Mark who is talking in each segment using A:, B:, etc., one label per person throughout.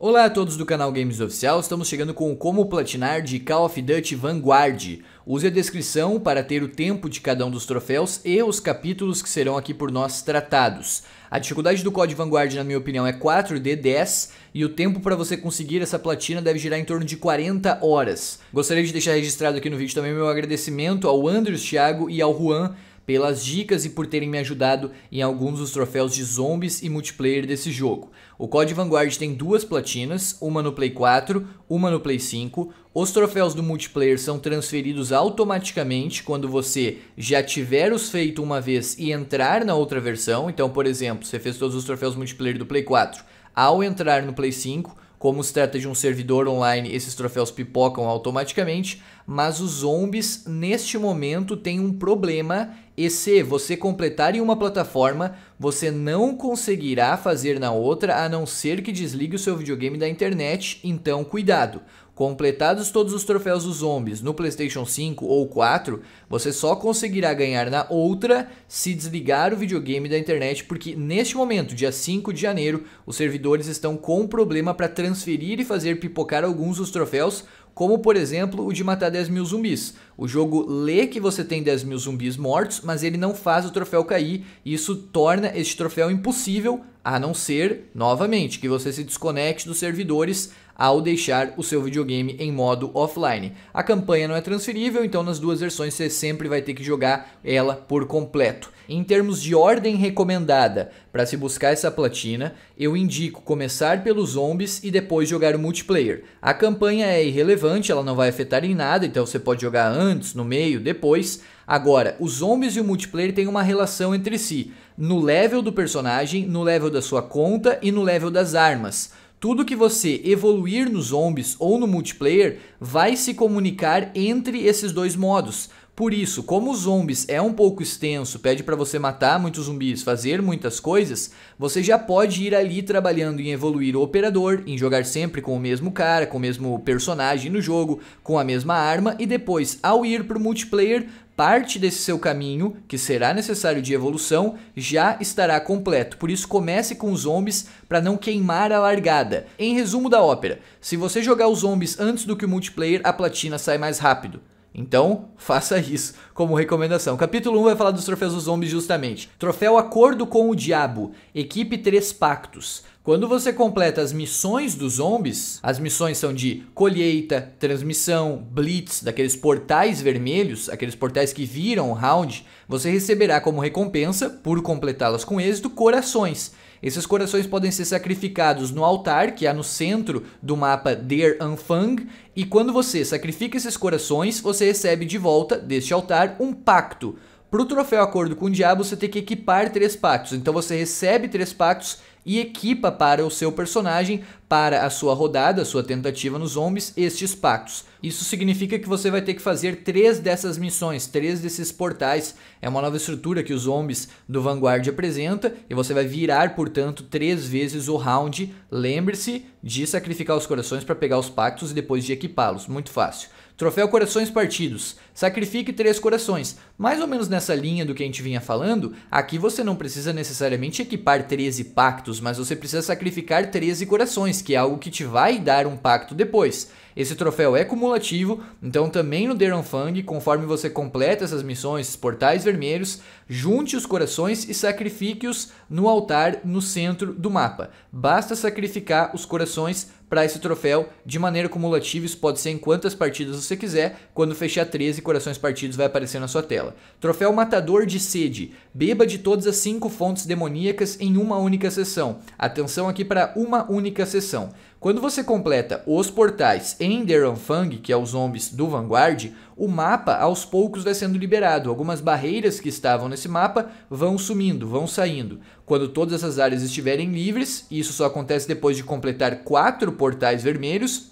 A: Olá a todos do canal Games Oficial, estamos chegando com o Como Platinar de Call of Duty Vanguard. Use a descrição para ter o tempo de cada um dos troféus e os capítulos que serão aqui por nós tratados. A dificuldade do COD Vanguard, na minha opinião, é 4D10 e o tempo para você conseguir essa platina deve girar em torno de 40 horas. Gostaria de deixar registrado aqui no vídeo também meu agradecimento ao Andros Thiago e ao Juan pelas dicas e por terem me ajudado em alguns dos troféus de zombies e multiplayer desse jogo. O COD Vanguard tem duas platinas, uma no Play 4, uma no Play 5. Os troféus do multiplayer são transferidos automaticamente quando você já tiver os feito uma vez e entrar na outra versão. Então, por exemplo, você fez todos os troféus multiplayer do Play 4. Ao entrar no Play 5, como se trata de um servidor online, esses troféus pipocam automaticamente, mas os zombies neste momento têm um problema e se você completar em uma plataforma, você não conseguirá fazer na outra a não ser que desligue o seu videogame da internet, então cuidado. Completados todos os troféus dos zombies no PlayStation 5 ou 4, você só conseguirá ganhar na outra se desligar o videogame da internet, porque neste momento, dia 5 de janeiro, os servidores estão com problema para transferir e fazer pipocar alguns dos troféus, como por exemplo o de matar 10 mil zumbis. O jogo lê que você tem 10 mil zumbis mortos, mas ele não faz o troféu cair, e isso torna este troféu impossível, a não ser, novamente, que você se desconecte dos servidores ao deixar o seu videogame em modo offline. A campanha não é transferível, então nas duas versões você sempre vai ter que jogar ela por completo. Em termos de ordem recomendada para se buscar essa platina, eu indico começar pelos zombies e depois jogar o multiplayer. A campanha é irrelevante, ela não vai afetar em nada, então você pode jogar antes, no meio, depois. Agora, os zombies e o multiplayer têm uma relação entre si, no level do personagem, no level da sua conta e no level das armas. Tudo que você evoluir nos zombies ou no multiplayer vai se comunicar entre esses dois modos, por isso, como os zombies é um pouco extenso, pede para você matar muitos zumbis, fazer muitas coisas, você já pode ir ali trabalhando em evoluir o operador, em jogar sempre com o mesmo cara, com o mesmo personagem no jogo, com a mesma arma e depois, ao ir para o multiplayer, parte desse seu caminho, que será necessário de evolução, já estará completo. Por isso comece com os zombies para não queimar a largada. Em resumo da ópera, se você jogar os zombies antes do que o multiplayer, a platina sai mais rápido. Então, faça isso como recomendação. Capítulo 1 vai falar dos troféus dos zombies justamente. Troféu Acordo com o Diabo, equipe 3 pactos. Quando você completa as missões dos zombies, as missões são de colheita, transmissão, blitz, daqueles portais vermelhos, aqueles portais que viram o round, você receberá como recompensa, por completá-las com êxito, corações. Esses corações podem ser sacrificados no altar, que há no centro do mapa Der Anfang, e quando você sacrifica esses corações, você recebe de volta deste altar um pacto. Para o troféu Acordo com o Diabo, você tem que equipar três pactos. Então você recebe três pactos e equipa para o seu personagem, para a sua rodada, a sua tentativa nos zombies, estes pactos. Isso significa que você vai ter que fazer três dessas missões, três desses portais. É uma nova estrutura que os zombies do Vanguard apresenta e você vai virar, portanto, três vezes o round. Lembre-se de sacrificar os corações para pegar os pactos e depois de equipá-los. Muito fácil. Troféu Corações Partidos. Sacrifique três corações. Mais ou menos nessa linha do que a gente vinha falando, aqui você não precisa necessariamente equipar 13 pactos, mas você precisa sacrificar 13 corações, que é algo que te vai dar um pacto depois. Esse troféu é cumulativo, então também no Deron Fang, conforme você completa essas missões, portais vermelhos, junte os corações e sacrifique-os no altar no centro do mapa. Basta sacrificar os corações para esse troféu de maneira cumulativa. Isso pode ser em quantas partidas você quiser. Quando fechar 13 corações partidos vai aparecer na sua tela. Troféu Matador de Sede. Beba de todas as cinco fontes demoníacas em uma única sessão. Atenção aqui para uma única sessão. Quando você completa os portais em Fung, que é os zombies do Vanguard, o mapa aos poucos vai sendo liberado. Algumas barreiras que estavam nesse mapa vão sumindo, vão saindo. Quando todas essas áreas estiverem livres, e isso só acontece depois de completar quatro portais vermelhos,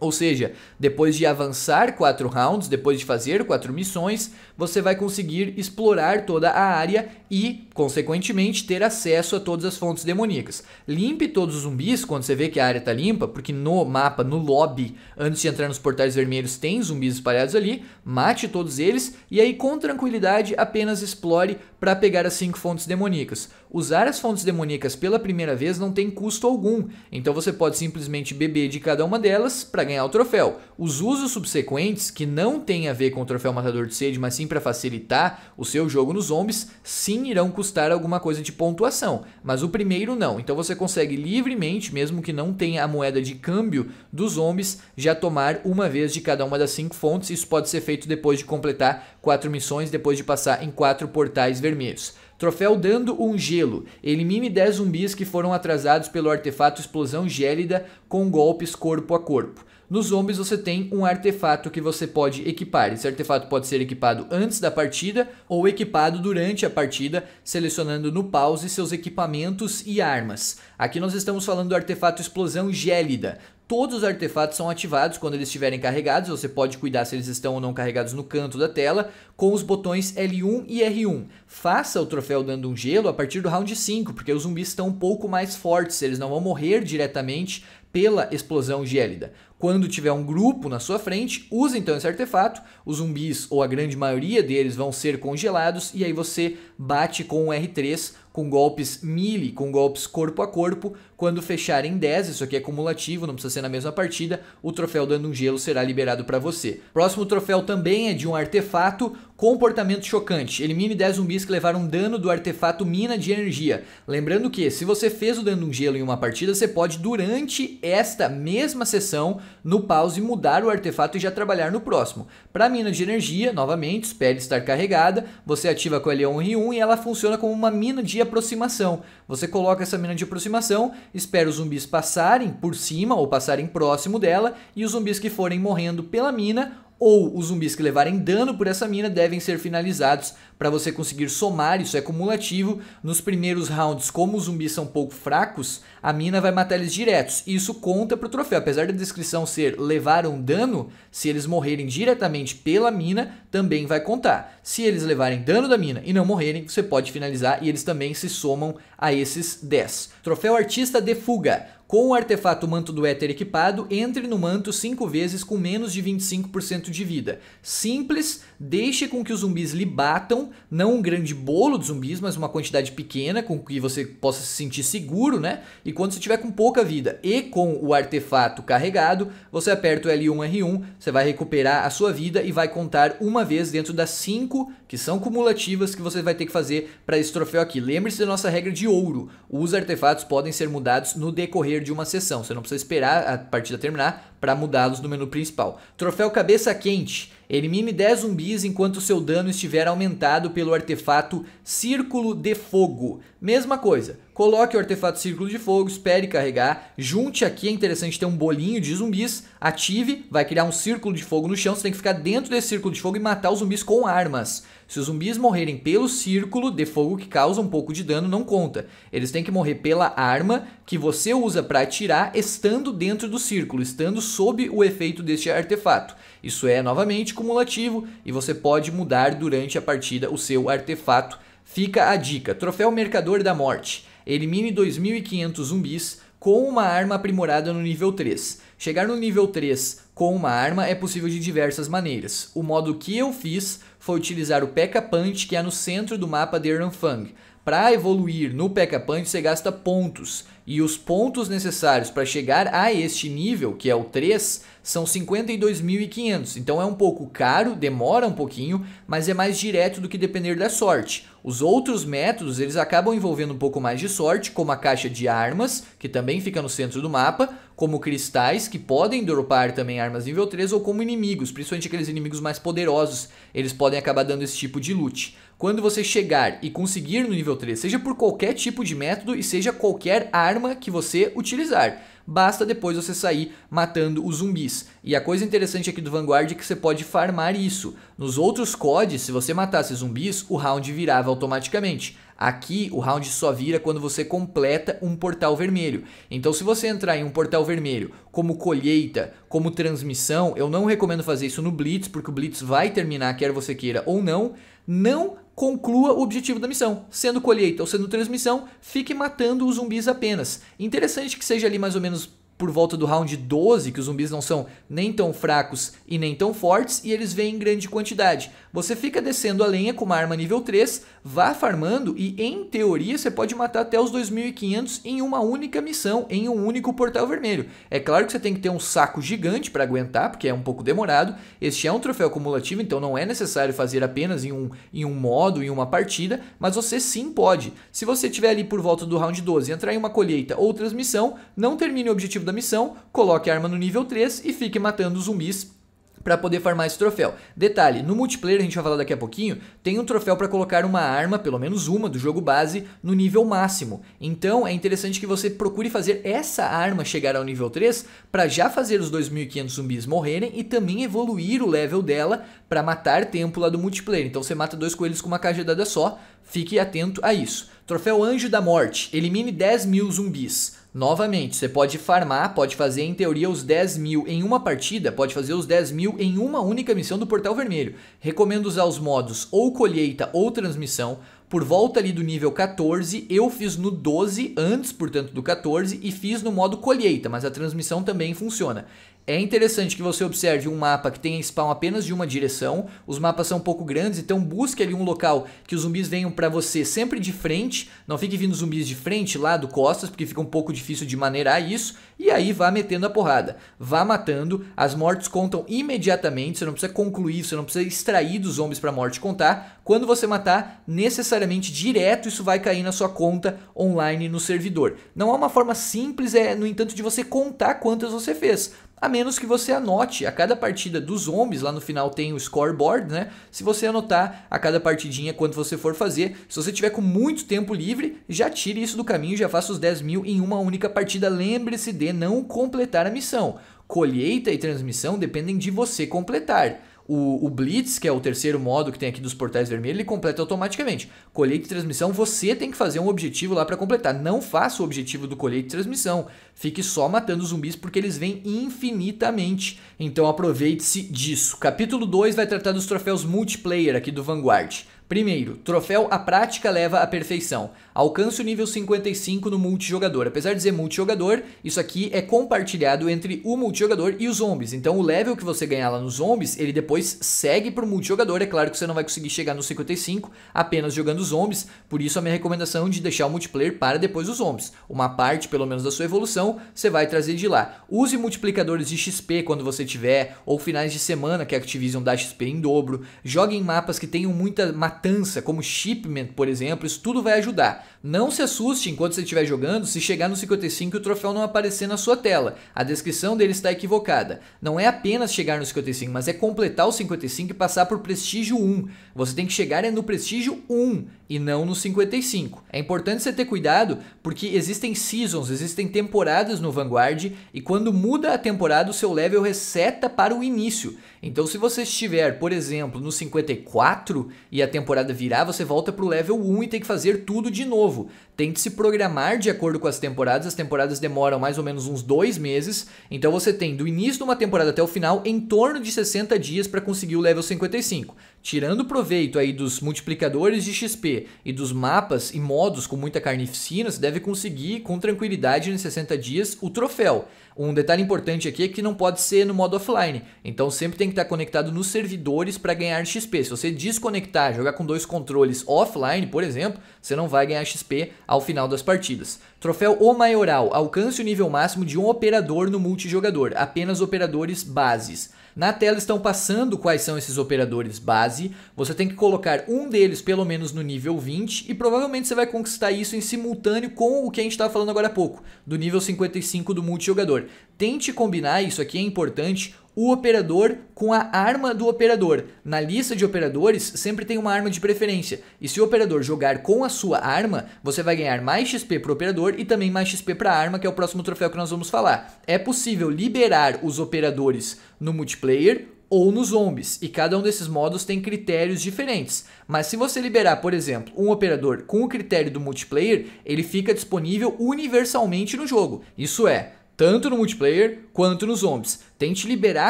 A: ou seja, depois de avançar quatro rounds, depois de fazer quatro missões, você vai conseguir explorar toda a área e, consequentemente, ter acesso a todas as fontes demoníacas. Limpe todos os zumbis quando você vê que a área está limpa, porque no mapa, no lobby, antes de entrar nos portais vermelhos, tem zumbis espalhados ali. Mate todos eles e aí, com tranquilidade, apenas explore para pegar as cinco fontes demoníacas. Usar as fontes demoníacas pela primeira vez não tem custo algum, então você pode simplesmente beber de cada uma delas para ganhar o troféu. Os usos subsequentes, que não têm a ver com o troféu matador de sede, mas sim para facilitar o seu jogo nos zombies, sim irão custar alguma coisa de pontuação, mas o primeiro não. Então você consegue livremente, mesmo que não tenha a moeda de câmbio dos zombies, já tomar uma vez de cada uma das cinco fontes. Isso pode ser feito depois de completar quatro missões, depois de passar em quatro portais vermelhos. Troféu dando um gelo. Elimine 10 zumbis que foram atrasados pelo artefato explosão gélida com golpes corpo a corpo. Nos zombies você tem um artefato que você pode equipar. Esse artefato pode ser equipado antes da partida ou equipado durante a partida, selecionando no pause seus equipamentos e armas. Aqui nós estamos falando do artefato explosão gélida. Todos os artefatos são ativados quando eles estiverem carregados, você pode cuidar se eles estão ou não carregados no canto da tela, com os botões L1 e R1. Faça o troféu dando um gelo a partir do round 5, porque os zumbis estão um pouco mais fortes, eles não vão morrer diretamente pela explosão gélida. Quando tiver um grupo na sua frente, use então esse artefato. Os zumbis, ou a grande maioria deles, vão ser congelados e aí você bate com o R3 com golpes melee, com golpes corpo a corpo, quando fechar em 10, isso aqui é cumulativo, não precisa ser na mesma partida, o troféu dando um gelo será liberado para você. Próximo troféu também é de um artefato, comportamento chocante. Elimine 10 zumbis que levaram dano do artefato mina de energia. Lembrando que se você fez o dano um gelo em uma partida, você pode durante esta mesma sessão no pause mudar o artefato e já trabalhar no próximo. Para mina de energia, novamente, espere estar carregada, você ativa com a L1 e 1 e ela funciona como uma mina de aproximação. Você coloca essa mina de aproximação espera os zumbis passarem por cima ou passarem próximo dela e os zumbis que forem morrendo pela mina ou os zumbis que levarem dano por essa mina devem ser finalizados para você conseguir somar, isso é cumulativo. Nos primeiros rounds, como os zumbis são pouco fracos, a mina vai matar eles diretos. E isso conta para o troféu. Apesar da descrição ser levar um dano, se eles morrerem diretamente pela mina, também vai contar. Se eles levarem dano da mina e não morrerem, você pode finalizar e eles também se somam a esses 10. Troféu Artista de Fuga. Com o artefato Manto do Éter equipado, entre no manto 5 vezes com menos de 25% de vida. Simples, Deixe com que os zumbis lhe batam, não um grande bolo de zumbis, mas uma quantidade pequena com que você possa se sentir seguro, né? E quando você tiver com pouca vida e com o artefato carregado, você aperta o L1 R1, você vai recuperar a sua vida e vai contar uma vez dentro das 5 que são cumulativas que você vai ter que fazer para esse troféu aqui. Lembre-se da nossa regra de ouro. Os artefatos podem ser mudados no decorrer de uma sessão. Você não precisa esperar a partida terminar para mudá-los no menu principal. Troféu cabeça quente Elimine 10 zumbis enquanto seu dano estiver aumentado pelo artefato Círculo de Fogo. Mesma coisa, coloque o artefato Círculo de Fogo, espere carregar, junte aqui, é interessante ter um bolinho de zumbis, ative, vai criar um círculo de fogo no chão, você tem que ficar dentro desse círculo de fogo e matar os zumbis com armas. Se os zumbis morrerem pelo círculo de fogo que causa um pouco de dano, não conta. Eles têm que morrer pela arma que você usa para atirar, estando dentro do círculo, estando sob o efeito deste artefato. Isso é, novamente, cumulativo e você pode mudar durante a partida o seu artefato. Fica a dica: Troféu Mercador da Morte. Elimine 2.500 zumbis com uma arma aprimorada no nível 3. Chegar no nível 3 com uma arma é possível de diversas maneiras. O modo que eu fiz foi utilizar o P.E.K.K.A. Punch que é no centro do mapa de Fang. Para evoluir no Punch, você gasta pontos, e os pontos necessários para chegar a este nível, que é o 3, são 52.500. Então é um pouco caro, demora um pouquinho, mas é mais direto do que depender da sorte. Os outros métodos, eles acabam envolvendo um pouco mais de sorte, como a caixa de armas, que também fica no centro do mapa, como cristais, que podem dropar também armas nível 3, ou como inimigos, principalmente aqueles inimigos mais poderosos, eles podem acabar dando esse tipo de loot. Quando você chegar e conseguir no nível 3, seja por qualquer tipo de método e seja qualquer arma que você utilizar, basta depois você sair matando os zumbis. E a coisa interessante aqui do Vanguard é que você pode farmar isso. Nos outros CODs, se você matasse zumbis, o round virava automaticamente. Aqui, o round só vira quando você completa um portal vermelho. Então, se você entrar em um portal vermelho como colheita, como transmissão, eu não recomendo fazer isso no Blitz, porque o Blitz vai terminar, quer você queira ou não. Não conclua o objetivo da missão, sendo colheita ou sendo transmissão, fique matando os zumbis apenas. Interessante que seja ali mais ou menos por volta do round 12, que os zumbis não são nem tão fracos e nem tão fortes, e eles vêm em grande quantidade. Você fica descendo a lenha com uma arma nível 3, vá farmando e, em teoria, você pode matar até os 2.500 em uma única missão, em um único portal vermelho. É claro que você tem que ter um saco gigante para aguentar, porque é um pouco demorado. Este é um troféu acumulativo, então não é necessário fazer apenas em um, em um modo, em uma partida, mas você sim pode. Se você tiver ali por volta do round 12, entrar em uma colheita ou transmissão, não termine o objetivo da missão, coloque a arma no nível 3 e fique matando zumbis para poder farmar esse troféu. Detalhe, no multiplayer, a gente vai falar daqui a pouquinho, tem um troféu para colocar uma arma, pelo menos uma, do jogo base, no nível máximo. Então é interessante que você procure fazer essa arma chegar ao nível 3 para já fazer os 2.500 zumbis morrerem e também evoluir o level dela para matar tempo lá do multiplayer. Então você mata dois coelhos com uma cajadada só, fique atento a isso. Troféu Anjo da Morte, elimine 10 mil zumbis. Novamente, você pode farmar, pode fazer em teoria os 10 mil em uma partida, pode fazer os 10 mil em uma única missão do Portal Vermelho. Recomendo usar os modos ou colheita ou transmissão. Por volta ali do nível 14, eu fiz no 12, antes portanto do 14, e fiz no modo colheita, mas a transmissão também funciona. É interessante que você observe um mapa que tenha spawn apenas de uma direção. Os mapas são um pouco grandes, então busque ali um local que os zumbis venham para você sempre de frente. Não fique vindo zumbis de frente, lado, costas, porque fica um pouco difícil de maneirar isso. E aí vá metendo a porrada. Vá matando, as mortes contam imediatamente, você não precisa concluir, você não precisa extrair dos zumbis para morte contar. Quando você matar, necessariamente direto isso vai cair na sua conta online no servidor. Não há uma forma simples, é no entanto, de você contar quantas você fez. A menos que você anote a cada partida dos zombies, lá no final tem o scoreboard, né? Se você anotar a cada partidinha quanto você for fazer, se você tiver com muito tempo livre, já tire isso do caminho, já faça os 10 mil em uma única partida. Lembre-se de não completar a missão. Colheita e transmissão dependem de você completar. O, o, Blitz, que é o terceiro modo que tem aqui dos portais vermelhos, ele completa automaticamente. Colheita de transmissão, você tem que fazer um objetivo lá para completar. Não faça o objetivo do colheita de transmissão. Fique só matando zumbis porque eles vêm infinitamente. Então aproveite-se disso. Capítulo 2 vai tratar dos troféus multiplayer aqui do Vanguard. Primeiro, troféu A Prática Leva à Perfeição. Alcance o nível 55 no multijogador. Apesar de ser multijogador, isso aqui é compartilhado entre o multijogador e os zombies. Então o level que você ganhar lá nos zombies, ele depois segue pro multijogador. É claro que você não vai conseguir chegar no 55 apenas jogando zombies, por isso a minha recomendação é de deixar o multiplayer para depois os zombies. Uma parte, pelo menos, da sua evolução, você vai trazer de lá. Use multiplicadores de XP quando você tiver, ou finais de semana que a Activision dá XP em dobro. Jogue em mapas que tenham muita matéria matança, como shipment, por exemplo, isso tudo vai ajudar. Não se assuste enquanto você estiver jogando se chegar no 55 e o troféu não aparecer na sua tela. A descrição dele está equivocada. Não é apenas chegar no 55, mas é completar o 55 e passar por prestígio 1. Você tem que chegar é no prestígio 1 e não nos 55. É importante você ter cuidado porque existem seasons, existem temporadas no Vanguard e quando muda a temporada o seu level reseta para o início. Então se você estiver, por exemplo, no 54 e a temporada virar, você volta para o level 1 e tem que fazer tudo de novo. Tente se programar de acordo com as temporadas, as temporadas demoram mais ou menos uns dois meses, então você tem do início de uma temporada até o final em torno de 60 dias para conseguir o level 55 tirando proveito aí dos multiplicadores de XP e dos mapas e modos com muita carnificina, você deve conseguir com tranquilidade em 60 dias o troféu. Um detalhe importante aqui é que não pode ser no modo offline, então sempre tem que estar conectado nos servidores para ganhar XP. Se você desconectar, jogar com dois controles offline, por exemplo, você não vai ganhar XP ao final das partidas. Troféu O Maioral, alcance o nível máximo de um operador no multijogador, apenas operadores bases. Na tela estão passando quais são esses operadores base. Você tem que colocar um deles pelo menos no nível 20 e provavelmente você vai conquistar isso em simultâneo com o que a gente estava falando agora há pouco, do nível 55 do multijogador. Tente combinar, isso aqui é importante, o operador com a arma do operador. Na lista de operadores, sempre tem uma arma de preferência. E se o operador jogar com a sua arma, você vai ganhar mais XP para operador e também mais XP para a arma, que é o próximo troféu que nós vamos falar. É possível liberar os operadores no multiplayer ou nos zombies, e cada um desses modos tem critérios diferentes. Mas se você liberar, por exemplo, um operador com o critério do multiplayer, ele fica disponível universalmente no jogo. Isso é, tanto no multiplayer quanto nos zombies. Tente liberar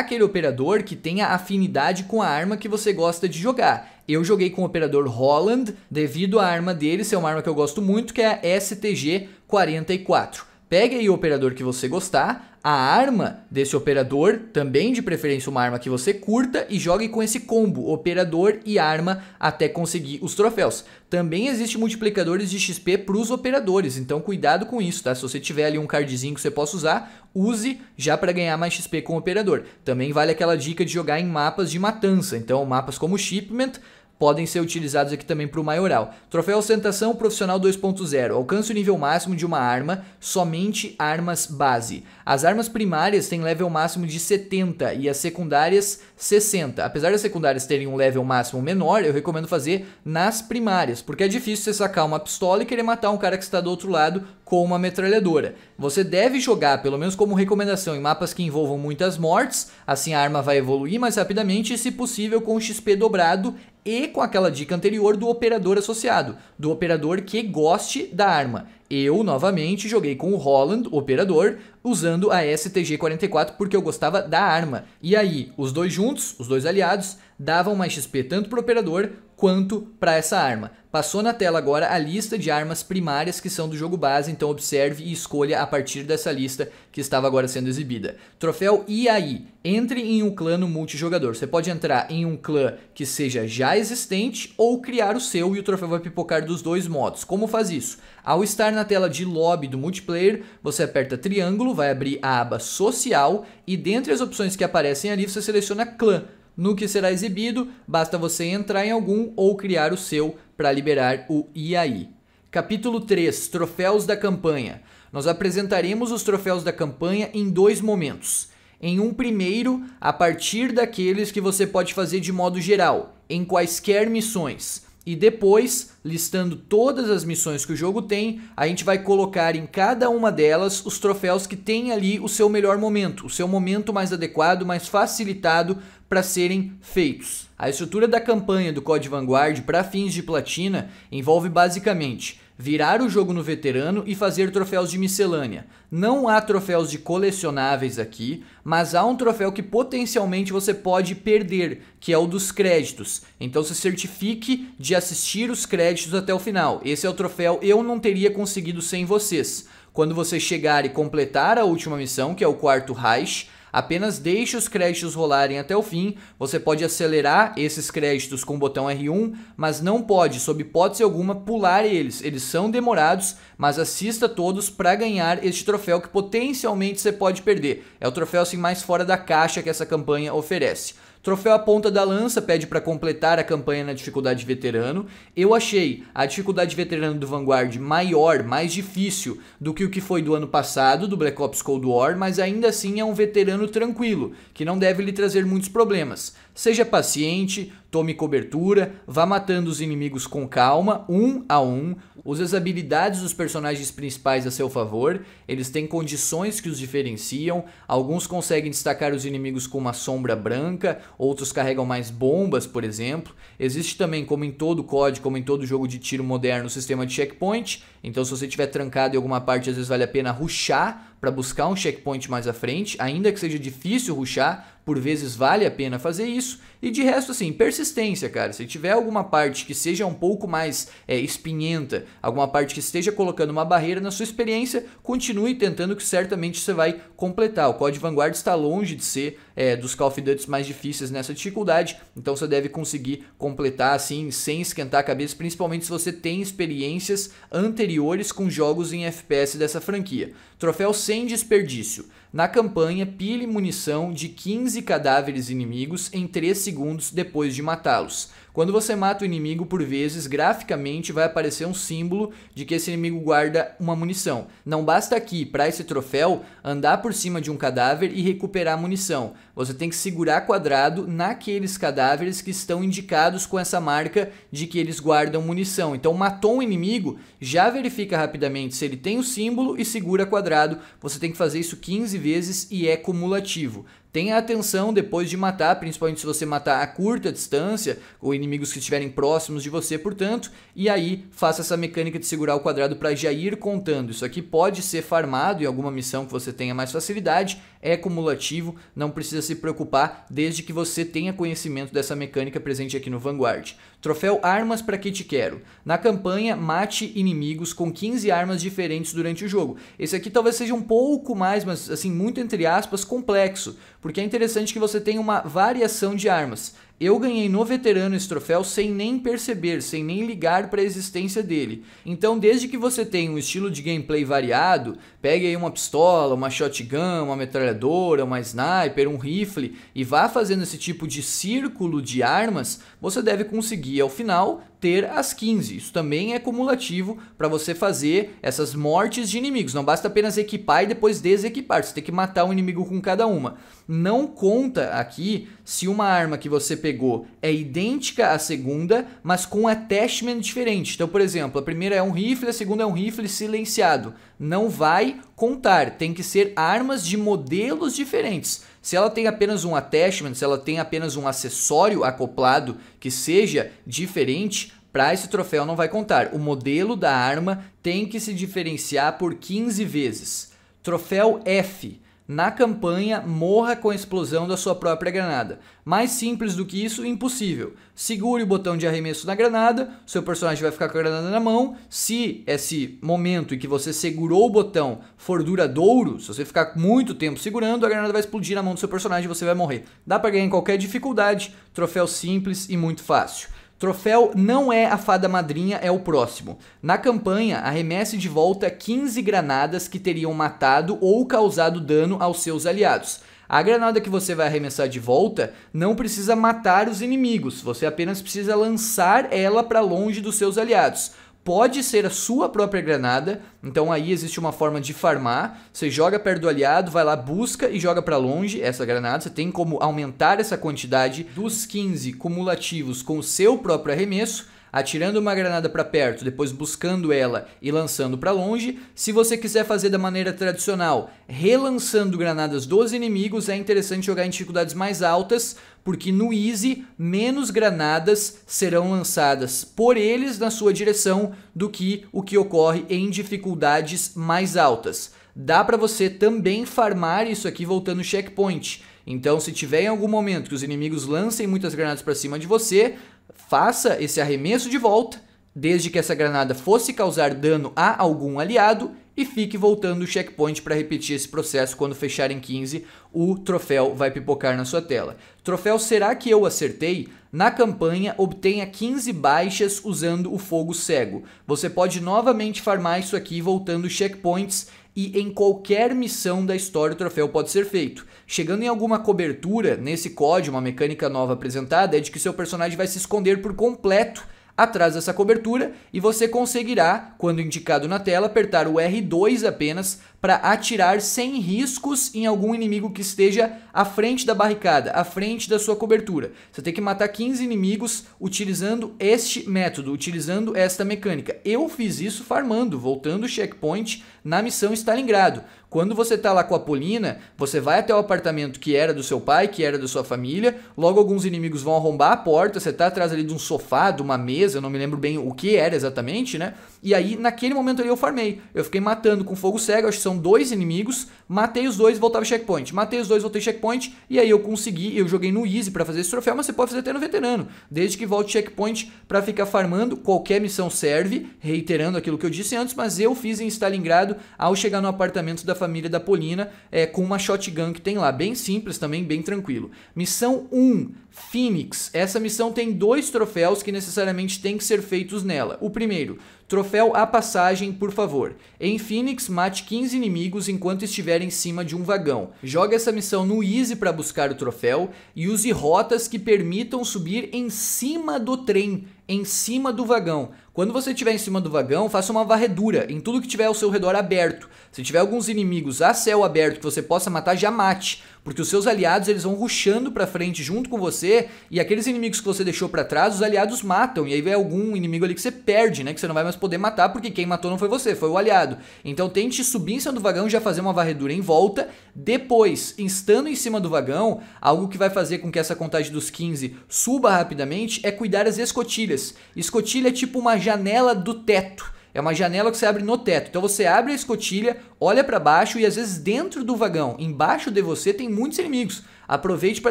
A: aquele operador que tenha afinidade com a arma que você gosta de jogar. Eu joguei com o operador Holland, devido à arma dele ser é uma arma que eu gosto muito, que é a STG-44. Pegue aí o operador que você gostar, a arma desse operador, também de preferência uma arma que você curta, e jogue com esse combo, operador e arma, até conseguir os troféus. Também existe multiplicadores de XP para os operadores, então cuidado com isso, tá? Se você tiver ali um cardzinho que você possa usar, use já para ganhar mais XP com o operador. Também vale aquela dica de jogar em mapas de matança, então mapas como Shipment, podem ser utilizados aqui também para o maioral. Troféu ostentação profissional 2.0. Alcança o nível máximo de uma arma, somente armas base. As armas primárias têm level máximo de 70 e as secundárias 60. Apesar das secundárias terem um level máximo menor, eu recomendo fazer nas primárias, porque é difícil você sacar uma pistola e querer matar um cara que está do outro lado com uma metralhadora. Você deve jogar, pelo menos como recomendação, em mapas que envolvam muitas mortes, assim a arma vai evoluir mais rapidamente e, se possível, com XP dobrado e com aquela dica anterior do operador associado, do operador que goste da arma. Eu, novamente, joguei com o Holland, operador, usando a STG-44 porque eu gostava da arma. E aí, os dois juntos, os dois aliados, davam mais XP tanto para o operador quanto para essa arma. Passou na tela agora a lista de armas primárias que são do jogo base, então observe e escolha a partir dessa lista que estava agora sendo exibida. Troféu IAI. Entre em um clã no multijogador. Você pode entrar em um clã que seja já existente ou criar o seu e o troféu vai pipocar dos dois modos. Como faz isso? Ao estar na tela de lobby do multiplayer, você aperta triângulo, vai abrir a aba social e dentre as opções que aparecem ali você seleciona clã no que será exibido, basta você entrar em algum ou criar o seu para liberar o IAI. Capítulo 3 Troféus da Campanha. Nós apresentaremos os troféus da campanha em dois momentos. Em um primeiro, a partir daqueles que você pode fazer de modo geral, em quaisquer missões. E depois, listando todas as missões que o jogo tem, a gente vai colocar em cada uma delas os troféus que tem ali o seu melhor momento, o seu momento mais adequado, mais facilitado para serem feitos. A estrutura da campanha do Code Vanguard para fins de platina envolve basicamente virar o jogo no veterano e fazer troféus de miscelânea. Não há troféus de colecionáveis aqui, mas há um troféu que potencialmente você pode perder, que é o dos créditos. Então se certifique de assistir os créditos até o final. Esse é o troféu eu não teria conseguido sem vocês. Quando você chegar e completar a última missão, que é o quarto Reich, Apenas deixe os créditos rolarem até o fim. Você pode acelerar esses créditos com o botão R1, mas não pode, sob hipótese alguma, pular eles. Eles são demorados, mas assista todos para ganhar este troféu que potencialmente você pode perder. É o troféu assim mais fora da caixa que essa campanha oferece. Troféu à ponta da lança pede para completar a campanha na dificuldade veterano. Eu achei a dificuldade veterano do Vanguard maior, mais difícil do que o que foi do ano passado, do Black Ops Cold War, mas ainda assim é um veterano tranquilo, que não deve lhe trazer muitos problemas. Seja paciente, tome cobertura, vá matando os inimigos com calma, um a um, use as habilidades dos personagens principais a seu favor, eles têm condições que os diferenciam, alguns conseguem destacar os inimigos com uma sombra branca, outros carregam mais bombas, por exemplo. Existe também, como em todo código, como em todo jogo de tiro moderno, o sistema de checkpoint, então se você estiver trancado em alguma parte, às vezes vale a pena ruxar para buscar um checkpoint mais à frente, ainda que seja difícil ruxar, por vezes vale a pena fazer isso. E de resto, assim, persistência, cara. Se tiver alguma parte que seja um pouco mais é, espinhenta, alguma parte que esteja colocando uma barreira na sua experiência, continue tentando que certamente você vai completar. O Code Vanguard está longe de ser é, dos Call of Duty mais difíceis nessa dificuldade, então você deve conseguir completar assim, sem esquentar a cabeça, principalmente se você tem experiências anteriores com jogos em FPS dessa franquia. Troféu sem desperdício. Na campanha, pile munição de 15 cadáveres inimigos em 3 segundos depois de matá-los. Quando você mata o inimigo, por vezes, graficamente vai aparecer um símbolo de que esse inimigo guarda uma munição. Não basta aqui, para esse troféu, andar por cima de um cadáver e recuperar a munição. Você tem que segurar quadrado naqueles cadáveres que estão indicados com essa marca de que eles guardam munição. Então, matou um inimigo, já verifica rapidamente se ele tem o símbolo e segura quadrado. Você tem que fazer isso 15 vezes e é cumulativo. Tenha atenção depois de matar, principalmente se você matar a curta distância, ou inimigos que estiverem próximos de você, portanto, e aí faça essa mecânica de segurar o quadrado para já ir contando. Isso aqui pode ser farmado em alguma missão que você tenha mais facilidade, é cumulativo, não precisa se preocupar, desde que você tenha conhecimento dessa mecânica presente aqui no Vanguard. Troféu Armas para Que Te Quero. Na campanha, mate inimigos com 15 armas diferentes durante o jogo. Esse aqui talvez seja um pouco mais, mas assim, muito entre aspas, complexo, porque é interessante que você tenha uma variação de armas. Eu ganhei no veterano esse troféu sem nem perceber, sem nem ligar para a existência dele. Então, desde que você tenha um estilo de gameplay variado, pegue aí uma pistola, uma shotgun, uma metralhadora, uma sniper, um rifle e vá fazendo esse tipo de círculo de armas, você deve conseguir ao final ter as 15. Isso também é cumulativo para você fazer essas mortes de inimigos. Não basta apenas equipar e depois desequipar. Você tem que matar um inimigo com cada uma. Não conta aqui se uma arma que você pegou é idêntica à segunda, mas com attachment diferente. Então, por exemplo, a primeira é um rifle, a segunda é um rifle silenciado. Não vai contar. Tem que ser armas de modelos diferentes. Se ela tem apenas um attachment, se ela tem apenas um acessório acoplado que seja diferente, para esse troféu não vai contar. O modelo da arma tem que se diferenciar por 15 vezes. Troféu F na campanha morra com a explosão da sua própria granada. Mais simples do que isso, impossível. Segure o botão de arremesso da granada, seu personagem vai ficar com a granada na mão. Se esse momento em que você segurou o botão for duradouro, se você ficar muito tempo segurando, a granada vai explodir na mão do seu personagem e você vai morrer. Dá para ganhar em qualquer dificuldade, troféu simples e muito fácil. Troféu não é a fada madrinha, é o próximo. Na campanha, arremesse de volta 15 granadas que teriam matado ou causado dano aos seus aliados. A granada que você vai arremessar de volta não precisa matar os inimigos, você apenas precisa lançar ela para longe dos seus aliados pode ser a sua própria granada. Então aí existe uma forma de farmar. Você joga perto do aliado, vai lá, busca e joga para longe essa granada. Você tem como aumentar essa quantidade dos 15 cumulativos com o seu próprio arremesso atirando uma granada para perto, depois buscando ela e lançando para longe. Se você quiser fazer da maneira tradicional, relançando granadas dos inimigos, é interessante jogar em dificuldades mais altas, porque no easy menos granadas serão lançadas por eles na sua direção do que o que ocorre em dificuldades mais altas. Dá para você também farmar isso aqui voltando no checkpoint. Então, se tiver em algum momento que os inimigos lancem muitas granadas para cima de você, faça esse arremesso de volta, desde que essa granada fosse causar dano a algum aliado e fique voltando o checkpoint para repetir esse processo quando fechar em 15, o troféu vai pipocar na sua tela. Troféu será que eu acertei? Na campanha, obtenha 15 baixas usando o fogo cego. Você pode novamente farmar isso aqui voltando checkpoints e em qualquer missão da história o troféu pode ser feito. Chegando em alguma cobertura, nesse código, uma mecânica nova apresentada é de que seu personagem vai se esconder por completo atrás dessa cobertura e você conseguirá, quando indicado na tela, apertar o R2 apenas para atirar sem riscos em algum inimigo que esteja à frente da barricada, à frente da sua cobertura. Você tem que matar 15 inimigos utilizando este método, utilizando esta mecânica. Eu fiz isso farmando, voltando o checkpoint, na missão Stalingrado. Quando você está lá com a Polina, você vai até o apartamento que era do seu pai, que era da sua família, logo alguns inimigos vão arrombar a porta, você está atrás ali de um sofá, de uma mesa, eu não me lembro bem o que era exatamente, né? E aí, naquele momento ali, eu farmei. Eu fiquei matando com fogo cego, acho que são dois inimigos. Matei os dois, voltava checkpoint. Matei os dois, voltei checkpoint. E aí eu consegui, eu joguei no easy para fazer esse troféu, mas você pode fazer até no veterano. Desde que volte checkpoint para ficar farmando, qualquer missão serve. Reiterando aquilo que eu disse antes, mas eu fiz em Stalingrado ao chegar no apartamento da família da Polina é, com uma shotgun que tem lá. Bem simples também, bem tranquilo. Missão 1, Phoenix. Essa missão tem dois troféus que necessariamente tem que ser feitos nela. O primeiro, Troféu à passagem, por favor. Em Phoenix, mate 15 inimigos enquanto estiver em cima de um vagão. Jogue essa missão no Easy para buscar o troféu e use rotas que permitam subir em cima do trem, em cima do vagão. Quando você estiver em cima do vagão, faça uma varredura em tudo que tiver ao seu redor aberto. Se tiver alguns inimigos a céu aberto que você possa matar, já mate porque os seus aliados eles vão ruxando para frente junto com você e aqueles inimigos que você deixou para trás, os aliados matam e aí vai algum inimigo ali que você perde, né, que você não vai mais poder matar porque quem matou não foi você, foi o aliado. Então tente subir em cima do vagão, já fazer uma varredura em volta, depois estando em cima do vagão, algo que vai fazer com que essa contagem dos 15 suba rapidamente é cuidar as escotilhas. Escotilha é tipo uma janela do teto é uma janela que você abre no teto. Então você abre a escotilha, olha para baixo e às vezes dentro do vagão, embaixo de você, tem muitos inimigos. Aproveite para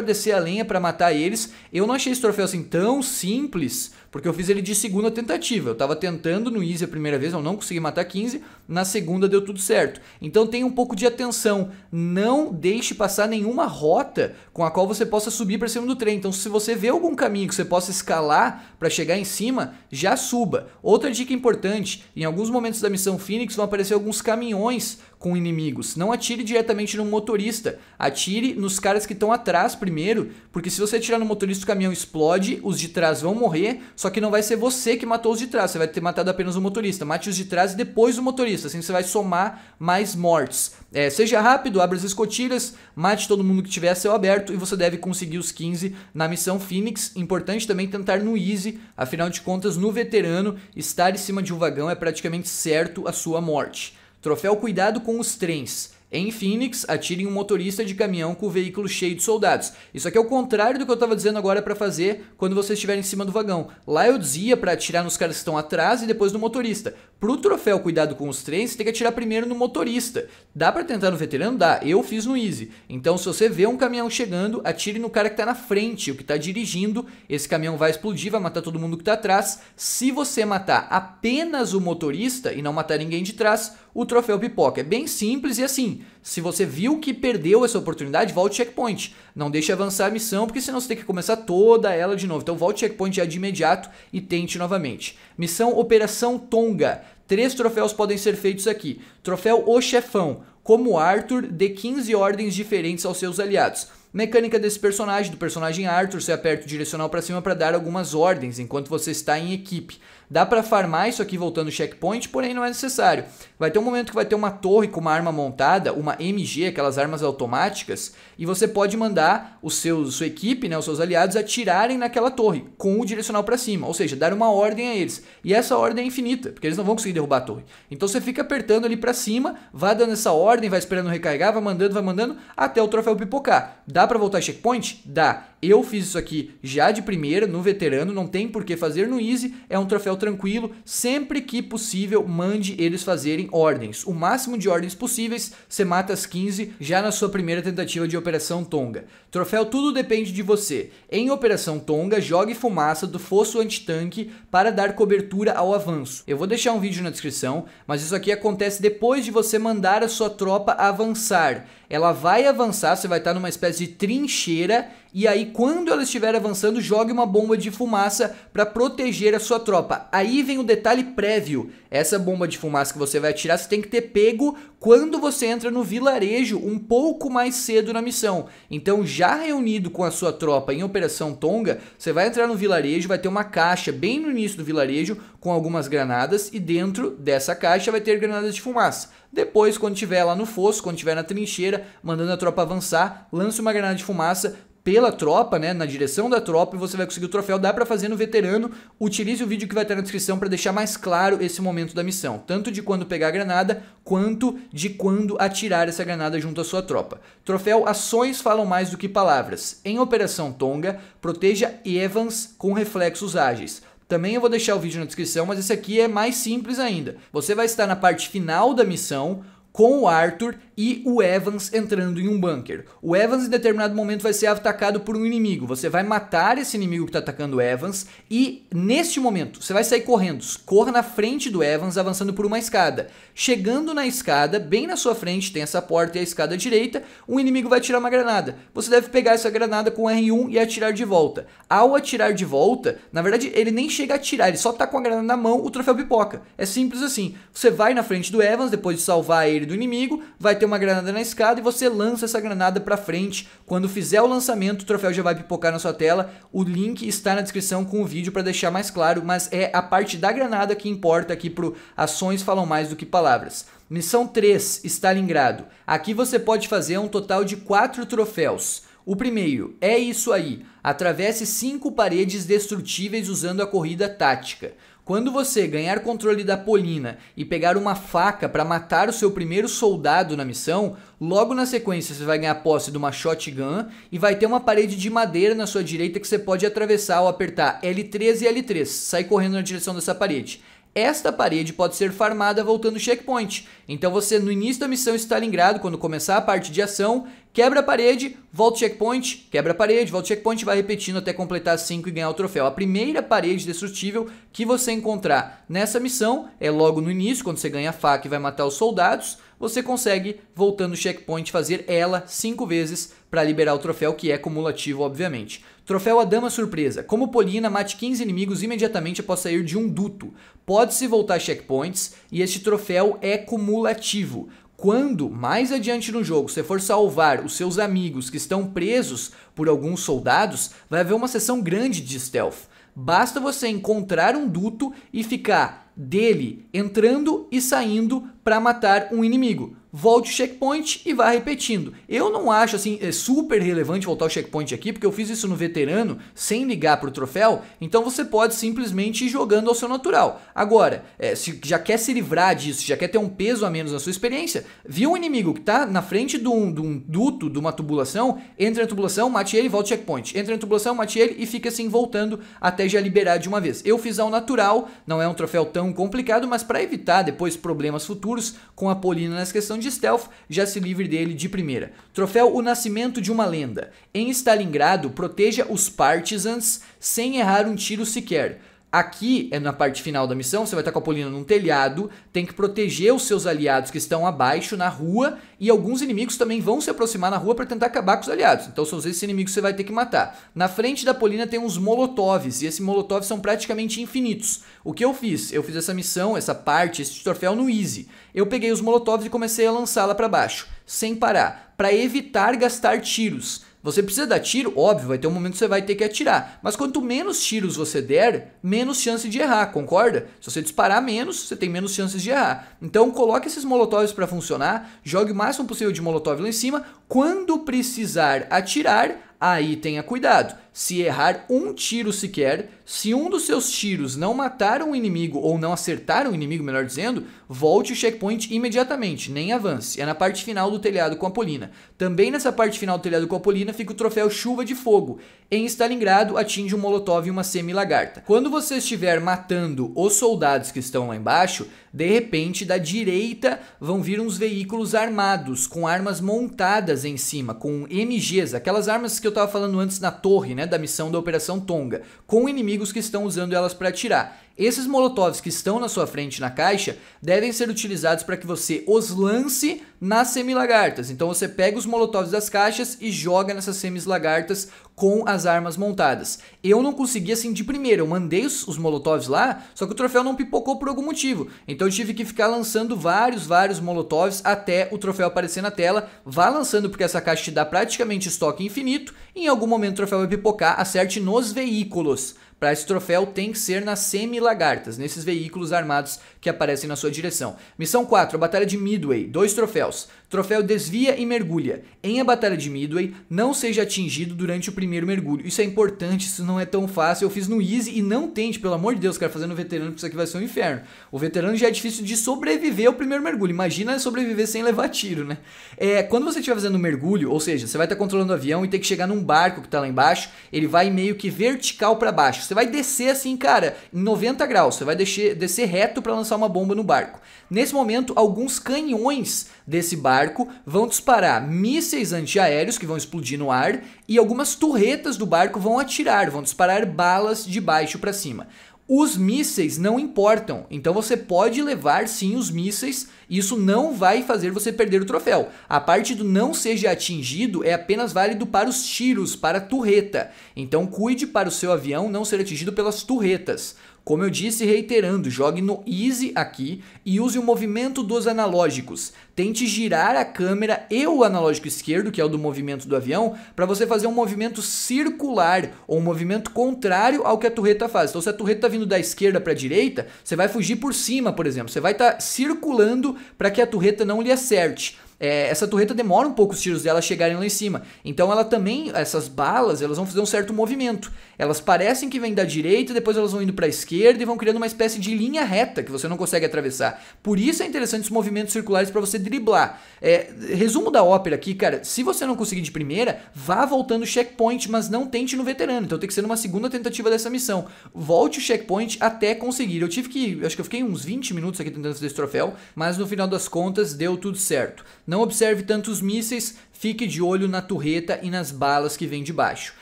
A: descer a lenha para matar eles. Eu não achei esse troféu assim tão simples porque eu fiz ele de segunda tentativa. Eu estava tentando no Easy a primeira vez, eu não consegui matar 15. Na segunda deu tudo certo. Então tenha um pouco de atenção. Não deixe passar nenhuma rota com a qual você possa subir para cima do trem. Então, se você vê algum caminho que você possa escalar para chegar em cima, já suba. Outra dica importante: em alguns momentos da missão Phoenix vão aparecer alguns caminhões com inimigos. Não atire diretamente no motorista, atire nos caras que estão atrás primeiro, porque se você atirar no motorista o caminhão explode, os de trás vão morrer, só que não vai ser você que matou os de trás, você vai ter matado apenas o motorista. Mate os de trás e depois o motorista, assim você vai somar mais mortes. É, seja rápido, abra as escotilhas, mate todo mundo que tiver a céu aberto e você deve conseguir os 15 na missão Phoenix. Importante também tentar no Easy, afinal de contas, no veterano, estar em cima de um vagão é praticamente certo a sua morte. Troféu Cuidado com os Trens. Em Phoenix, atirem um motorista de caminhão com o veículo cheio de soldados. Isso aqui é o contrário do que eu estava dizendo agora para fazer quando você estiver em cima do vagão. Lá eu dizia para atirar nos caras que estão atrás e depois no motorista. Pro troféu cuidado com os trens, você tem que atirar primeiro no motorista. Dá para tentar no veterano? Dá. Eu fiz no easy. Então se você vê um caminhão chegando, atire no cara que está na frente, o que está dirigindo. Esse caminhão vai explodir, vai matar todo mundo que está atrás. Se você matar apenas o motorista e não matar ninguém de trás, o troféu pipoca. É bem simples e assim, se você viu que perdeu essa oportunidade, volte checkpoint. Não deixe avançar a missão, porque senão você tem que começar toda ela de novo. Então volte checkpoint já de imediato e tente novamente. Missão Operação Tonga. Três troféus podem ser feitos aqui. Troféu O Chefão. Como Arthur, dê 15 ordens diferentes aos seus aliados. Mecânica desse personagem, do personagem Arthur, você aperta o direcional para cima para dar algumas ordens enquanto você está em equipe. Dá para farmar isso aqui voltando o checkpoint, porém não é necessário. Vai ter um momento que vai ter uma torre com uma arma montada, uma MG, aquelas armas automáticas, e você pode mandar os seus, sua equipe, né, os seus aliados, atirarem naquela torre com o direcional para cima, ou seja, dar uma ordem a eles. E essa ordem é infinita, porque eles não vão conseguir derrubar a torre. Então você fica apertando ali para cima, vai dando essa ordem, vai esperando recarregar, vai mandando, vai mandando, até o troféu pipocar. Dá para voltar checkpoint? Dá. Eu fiz isso aqui já de primeira, no veterano, não tem por que fazer no easy, é um troféu tranquilo, sempre que possível mande eles fazerem ordens. O máximo de ordens possíveis, você mata as 15 já na sua primeira tentativa de operação. Operação Tonga. Troféu tudo depende de você. Em Operação Tonga, jogue fumaça do fosso antitanque para dar cobertura ao avanço. Eu vou deixar um vídeo na descrição, mas isso aqui acontece depois de você mandar a sua tropa avançar ela vai avançar, você vai estar numa espécie de trincheira e aí quando ela estiver avançando, jogue uma bomba de fumaça para proteger a sua tropa. Aí vem o detalhe prévio. Essa bomba de fumaça que você vai atirar, você tem que ter pego quando você entra no vilarejo um pouco mais cedo na missão. Então, já reunido com a sua tropa em Operação Tonga, você vai entrar no vilarejo, vai ter uma caixa bem no início do vilarejo com algumas granadas e dentro dessa caixa vai ter granadas de fumaça. Depois, quando estiver lá no fosso, quando estiver na trincheira, mandando a tropa avançar, lança uma granada de fumaça pela tropa, né, na direção da tropa e você vai conseguir o troféu. Dá para fazer no veterano. Utilize o vídeo que vai estar na descrição para deixar mais claro esse momento da missão, tanto de quando pegar a granada quanto de quando atirar essa granada junto à sua tropa. Troféu ações falam mais do que palavras. Em Operação Tonga, proteja Evans com reflexos ágeis. Também eu vou deixar o vídeo na descrição, mas esse aqui é mais simples ainda. Você vai estar na parte final da missão com o Arthur e o Evans entrando em um bunker. O Evans em determinado momento vai ser atacado por um inimigo. Você vai matar esse inimigo que está atacando o Evans e neste momento você vai sair correndo. Corra na frente do Evans avançando por uma escada. Chegando na escada, bem na sua frente tem essa porta e a escada direita, um inimigo vai tirar uma granada. Você deve pegar essa granada com R1 e atirar de volta. Ao atirar de volta, na verdade ele nem chega a atirar, ele só está com a granada na mão, o troféu pipoca. É simples assim. Você vai na frente do Evans depois de salvar ele do inimigo, vai ter uma granada na escada e você lança essa granada para frente. Quando fizer o lançamento, o troféu já vai pipocar na sua tela. O link está na descrição com o vídeo para deixar mais claro, mas é a parte da granada que importa aqui pro Ações Falam Mais do que Palavras. Missão 3, Stalingrado. Aqui você pode fazer um total de 4 troféus. O primeiro é isso aí: atravesse cinco paredes destrutíveis usando a corrida tática. Quando você ganhar controle da Polina e pegar uma faca para matar o seu primeiro soldado na missão, logo na sequência você vai ganhar posse de uma shotgun e vai ter uma parede de madeira na sua direita que você pode atravessar ao apertar L3 e L3. Sai correndo na direção dessa parede. Esta parede pode ser farmada voltando o checkpoint. Então você no início da missão Stalingrado, quando começar a parte de ação, quebra a parede, volta o checkpoint, quebra a parede, volta o checkpoint, vai repetindo até completar 5 e ganhar o troféu. A primeira parede destrutível que você encontrar nessa missão é logo no início, quando você ganha a faca e vai matar os soldados, você consegue, voltando o checkpoint, fazer ela 5 vezes para liberar o troféu que é cumulativo, obviamente. Troféu a Dama Surpresa. Como Polina, mate 15 inimigos imediatamente após sair de um duto. Pode-se voltar checkpoints e este troféu é cumulativo. Quando, mais adiante no jogo, você for salvar os seus amigos que estão presos por alguns soldados, vai haver uma sessão grande de stealth. Basta você encontrar um duto e ficar dele entrando e saindo para matar um inimigo. Volte o checkpoint e vá repetindo. Eu não acho assim é super relevante voltar o checkpoint aqui, porque eu fiz isso no veterano sem ligar para o troféu. Então você pode simplesmente ir jogando ao seu natural. Agora, é, se já quer se livrar disso, já quer ter um peso a menos na sua experiência, viu um inimigo que tá na frente de um, de um duto, de uma tubulação, entra na tubulação, mate ele e volta o checkpoint. Entra na tubulação, mate ele e fica assim voltando até já liberar de uma vez. Eu fiz ao natural, não é um troféu tão complicado, mas para evitar depois problemas futuros com a Polina nessa questão de stealth, já se livre dele de primeira. Troféu O Nascimento de uma Lenda. Em Stalingrado, proteja os partisans sem errar um tiro sequer. Aqui é na parte final da missão, você vai estar com a Polina num telhado, tem que proteger os seus aliados que estão abaixo na rua e alguns inimigos também vão se aproximar na rua para tentar acabar com os aliados. Então são esses inimigos que você vai ter que matar. Na frente da Polina tem uns molotovs e esses molotovs são praticamente infinitos. O que eu fiz? Eu fiz essa missão, essa parte, esse troféu no easy. Eu peguei os molotovs e comecei a lançá-la para baixo, sem parar, para evitar gastar tiros. Você precisa dar tiro? Óbvio, vai ter um momento que você vai ter que atirar. Mas quanto menos tiros você der, menos chance de errar, concorda? Se você disparar menos, você tem menos chances de errar. Então coloque esses molotovs para funcionar, jogue o máximo possível de molotov lá em cima. Quando precisar atirar, aí tenha cuidado se errar um tiro sequer, se um dos seus tiros não matar um inimigo ou não acertar um inimigo, melhor dizendo, volte o checkpoint imediatamente, nem avance. É na parte final do telhado com a Polina. Também nessa parte final do telhado com a Polina fica o troféu Chuva de Fogo. Em Stalingrado, atinge um molotov e uma semi-lagarta. Quando você estiver matando os soldados que estão lá embaixo, de repente, da direita vão vir uns veículos armados, com armas montadas em cima, com MGs, aquelas armas que eu estava falando antes na torre, né? da missão da Operação Tonga, com inimigos que estão usando elas para atirar. Esses molotovs que estão na sua frente na caixa devem ser utilizados para que você os lance nas semi-lagartas. Então você pega os molotovs das caixas e joga nessas semi-lagartas com as armas montadas. Eu não consegui assim de primeira, eu mandei os, os molotovs lá, só que o troféu não pipocou por algum motivo. Então eu tive que ficar lançando vários, vários molotovs até o troféu aparecer na tela. Vá lançando porque essa caixa te dá praticamente estoque infinito. em algum momento o troféu vai pipocar, acerte nos veículos. Para esse troféu tem que ser nas semi-lagartas, nesses veículos armados que aparecem na sua direção. Missão 4, a Batalha de Midway, dois troféus. Troféu desvia e mergulha. Em a batalha de Midway, não seja atingido durante o primeiro mergulho. Isso é importante, isso não é tão fácil. Eu fiz no easy e não tente, pelo amor de Deus, cara, fazendo veterano, porque isso aqui vai ser um inferno. O veterano já é difícil de sobreviver ao primeiro mergulho. Imagina sobreviver sem levar tiro, né? É, quando você estiver fazendo mergulho, ou seja, você vai estar controlando o avião e tem que chegar num barco que está lá embaixo, ele vai meio que vertical para baixo. Você vai descer assim, cara, em 90 graus. Você vai descer, descer reto para lançar uma bomba no barco. Nesse momento, alguns canhões desse barco vão disparar mísseis antiaéreos que vão explodir no ar e algumas torretas do barco vão atirar, vão disparar balas de baixo para cima. Os mísseis não importam, então você pode levar sim os mísseis, isso não vai fazer você perder o troféu. A parte do não seja atingido é apenas válido para os tiros, para a turreta. Então cuide para o seu avião não ser atingido pelas turretas. Como eu disse reiterando, jogue no Easy aqui e use o movimento dos analógicos. Tente girar a câmera e o analógico esquerdo, que é o do movimento do avião, para você fazer um movimento circular ou um movimento contrário ao que a torreta faz. Então, se a torreta está vindo da esquerda para a direita, você vai fugir por cima, por exemplo. Você vai estar tá circulando para que a torreta não lhe acerte é, essa torreta demora um pouco os tiros dela chegarem lá em cima. Então ela também, essas balas, elas vão fazer um certo movimento. Elas parecem que vêm da direita, depois elas vão indo para a esquerda e vão criando uma espécie de linha reta que você não consegue atravessar. Por isso é interessante os movimentos circulares para você driblar. É, resumo da ópera aqui, cara, se você não conseguir de primeira, vá voltando o checkpoint, mas não tente no veterano. Então tem que ser numa segunda tentativa dessa missão. Volte o checkpoint até conseguir. Eu tive que, acho que eu fiquei uns 20 minutos aqui tentando fazer esse troféu, mas no final das contas deu tudo certo. Não observe tantos mísseis, Fique de olho na turreta e nas balas que vêm de baixo.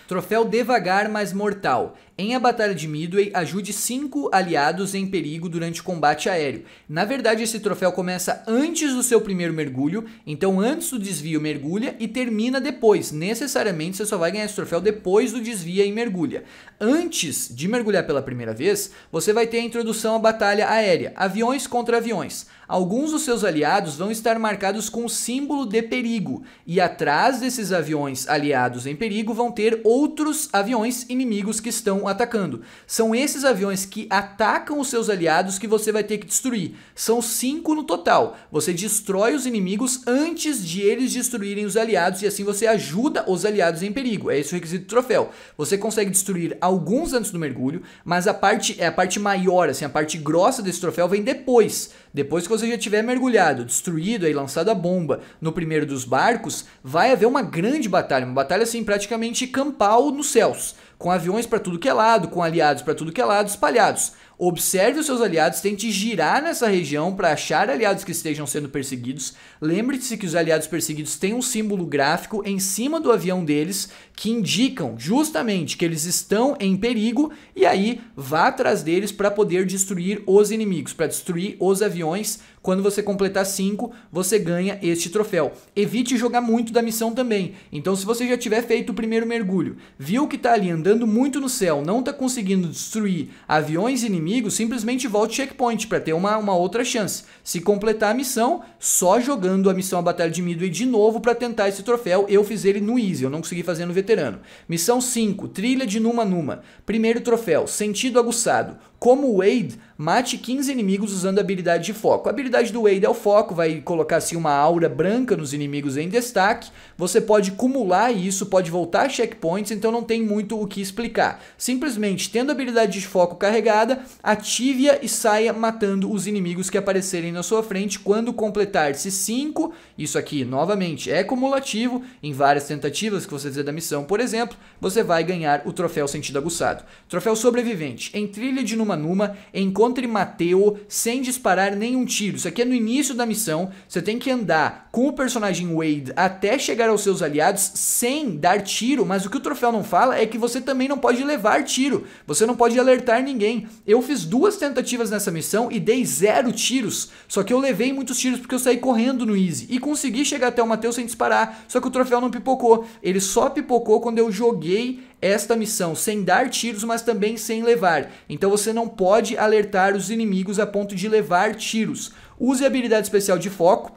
A: Troféu devagar, mas mortal. Em a Batalha de Midway, ajude 5 aliados em perigo durante o combate aéreo. Na verdade, esse troféu começa antes do seu primeiro mergulho, então antes do desvio mergulha e termina depois. Necessariamente você só vai ganhar esse troféu depois do desvio e mergulha. Antes de mergulhar pela primeira vez, você vai ter a introdução à batalha aérea, aviões contra aviões. Alguns dos seus aliados vão estar marcados com o símbolo de perigo e a atrás desses aviões aliados em perigo vão ter outros aviões inimigos que estão atacando. São esses aviões que atacam os seus aliados que você vai ter que destruir. São cinco no total. Você destrói os inimigos antes de eles destruírem os aliados e assim você ajuda os aliados em perigo. É esse o requisito do troféu. Você consegue destruir alguns antes do mergulho, mas a parte é a parte maior, assim, a parte grossa desse troféu vem depois. Depois que você já tiver mergulhado, destruído e lançado a bomba no primeiro dos barcos, vai haver uma grande batalha, uma batalha assim praticamente campal nos céus, com aviões para tudo que é lado, com aliados para tudo que é lado espalhados. Observe os seus aliados, tente girar nessa região para achar aliados que estejam sendo perseguidos. Lembre-se que os aliados perseguidos têm um símbolo gráfico em cima do avião deles que indicam justamente que eles estão em perigo e aí vá atrás deles para poder destruir os inimigos, para destruir os aviões. Quando você completar 5, você ganha este troféu. Evite jogar muito da missão também. Então, se você já tiver feito o primeiro mergulho, viu que está ali andando muito no céu, não está conseguindo destruir aviões inimigos, inimigo, simplesmente volte checkpoint para ter uma, uma outra chance. Se completar a missão, só jogando a missão a Batalha de Midway de novo para tentar esse troféu. Eu fiz ele no Easy, eu não consegui fazer no Veterano. Missão 5, Trilha de Numa Numa. Primeiro troféu, Sentido Aguçado como o Wade, mate 15 inimigos usando a habilidade de foco. A habilidade do Wade é o foco, vai colocar assim uma aura branca nos inimigos em destaque. Você pode acumular isso, pode voltar a checkpoints, então não tem muito o que explicar. Simplesmente tendo a habilidade de foco carregada, ative-a e saia matando os inimigos que aparecerem na sua frente quando completar-se 5. Isso aqui, novamente, é cumulativo. Em várias tentativas que você fizer da missão, por exemplo, você vai ganhar o troféu sentido aguçado. Troféu sobrevivente. Em trilha de numa numa encontre Mateo sem disparar nenhum tiro. Isso aqui é no início da missão, você tem que andar com o personagem Wade até chegar aos seus aliados sem dar tiro, mas o que o troféu não fala é que você também não pode levar tiro, você não pode alertar ninguém. Eu fiz duas tentativas nessa missão e dei zero tiros, só que eu levei muitos tiros porque eu saí correndo no Easy e consegui chegar até o Mateo sem disparar, só que o troféu não pipocou, ele só pipocou quando eu joguei esta missão sem dar tiros, mas também sem levar. Então você não pode alertar os inimigos a ponto de levar tiros. Use a habilidade especial de foco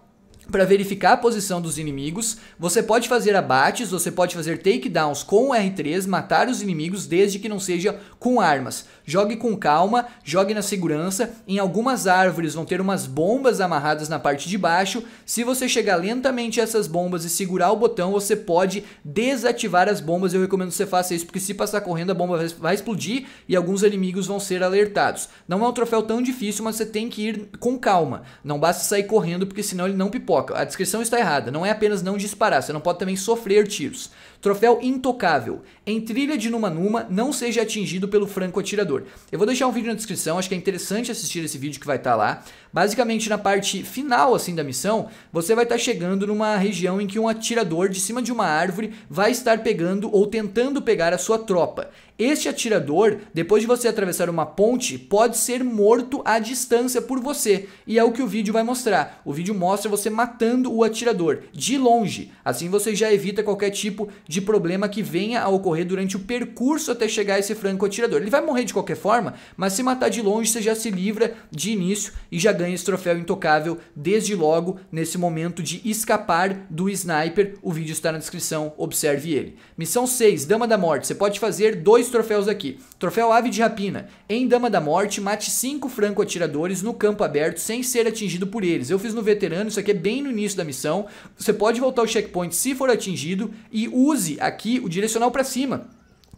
A: para verificar a posição dos inimigos. Você pode fazer abates, você pode fazer takedowns com o R3, matar os inimigos desde que não seja com armas. Jogue com calma, jogue na segurança. Em algumas árvores vão ter umas bombas amarradas na parte de baixo. Se você chegar lentamente a essas bombas e segurar o botão, você pode desativar as bombas. Eu recomendo que você faça isso porque se passar correndo a bomba vai explodir e alguns inimigos vão ser alertados. Não é um troféu tão difícil, mas você tem que ir com calma. Não basta sair correndo porque senão ele não pipoca a descrição está errada, não é apenas não disparar, você não pode também sofrer tiros. Troféu intocável. Em trilha de Numa Numa, não seja atingido pelo franco atirador. Eu vou deixar um vídeo na descrição, acho que é interessante assistir esse vídeo que vai estar tá lá, Basicamente, na parte final assim da missão, você vai estar tá chegando numa região em que um atirador de cima de uma árvore vai estar pegando ou tentando pegar a sua tropa. Este atirador, depois de você atravessar uma ponte, pode ser morto à distância por você, e é o que o vídeo vai mostrar. O vídeo mostra você matando o atirador de longe, assim você já evita qualquer tipo de problema que venha a ocorrer durante o percurso até chegar esse franco atirador. Ele vai morrer de qualquer forma, mas se matar de longe você já se livra de início e já ganha esse troféu intocável desde logo nesse momento de escapar do sniper. O vídeo está na descrição, observe ele. Missão 6, Dama da Morte. Você pode fazer dois troféus aqui. Troféu Ave de Rapina. Em Dama da Morte, mate cinco franco-atiradores no campo aberto sem ser atingido por eles. Eu fiz no veterano, isso aqui é bem no início da missão. Você pode voltar ao checkpoint se for atingido e use aqui o direcional para cima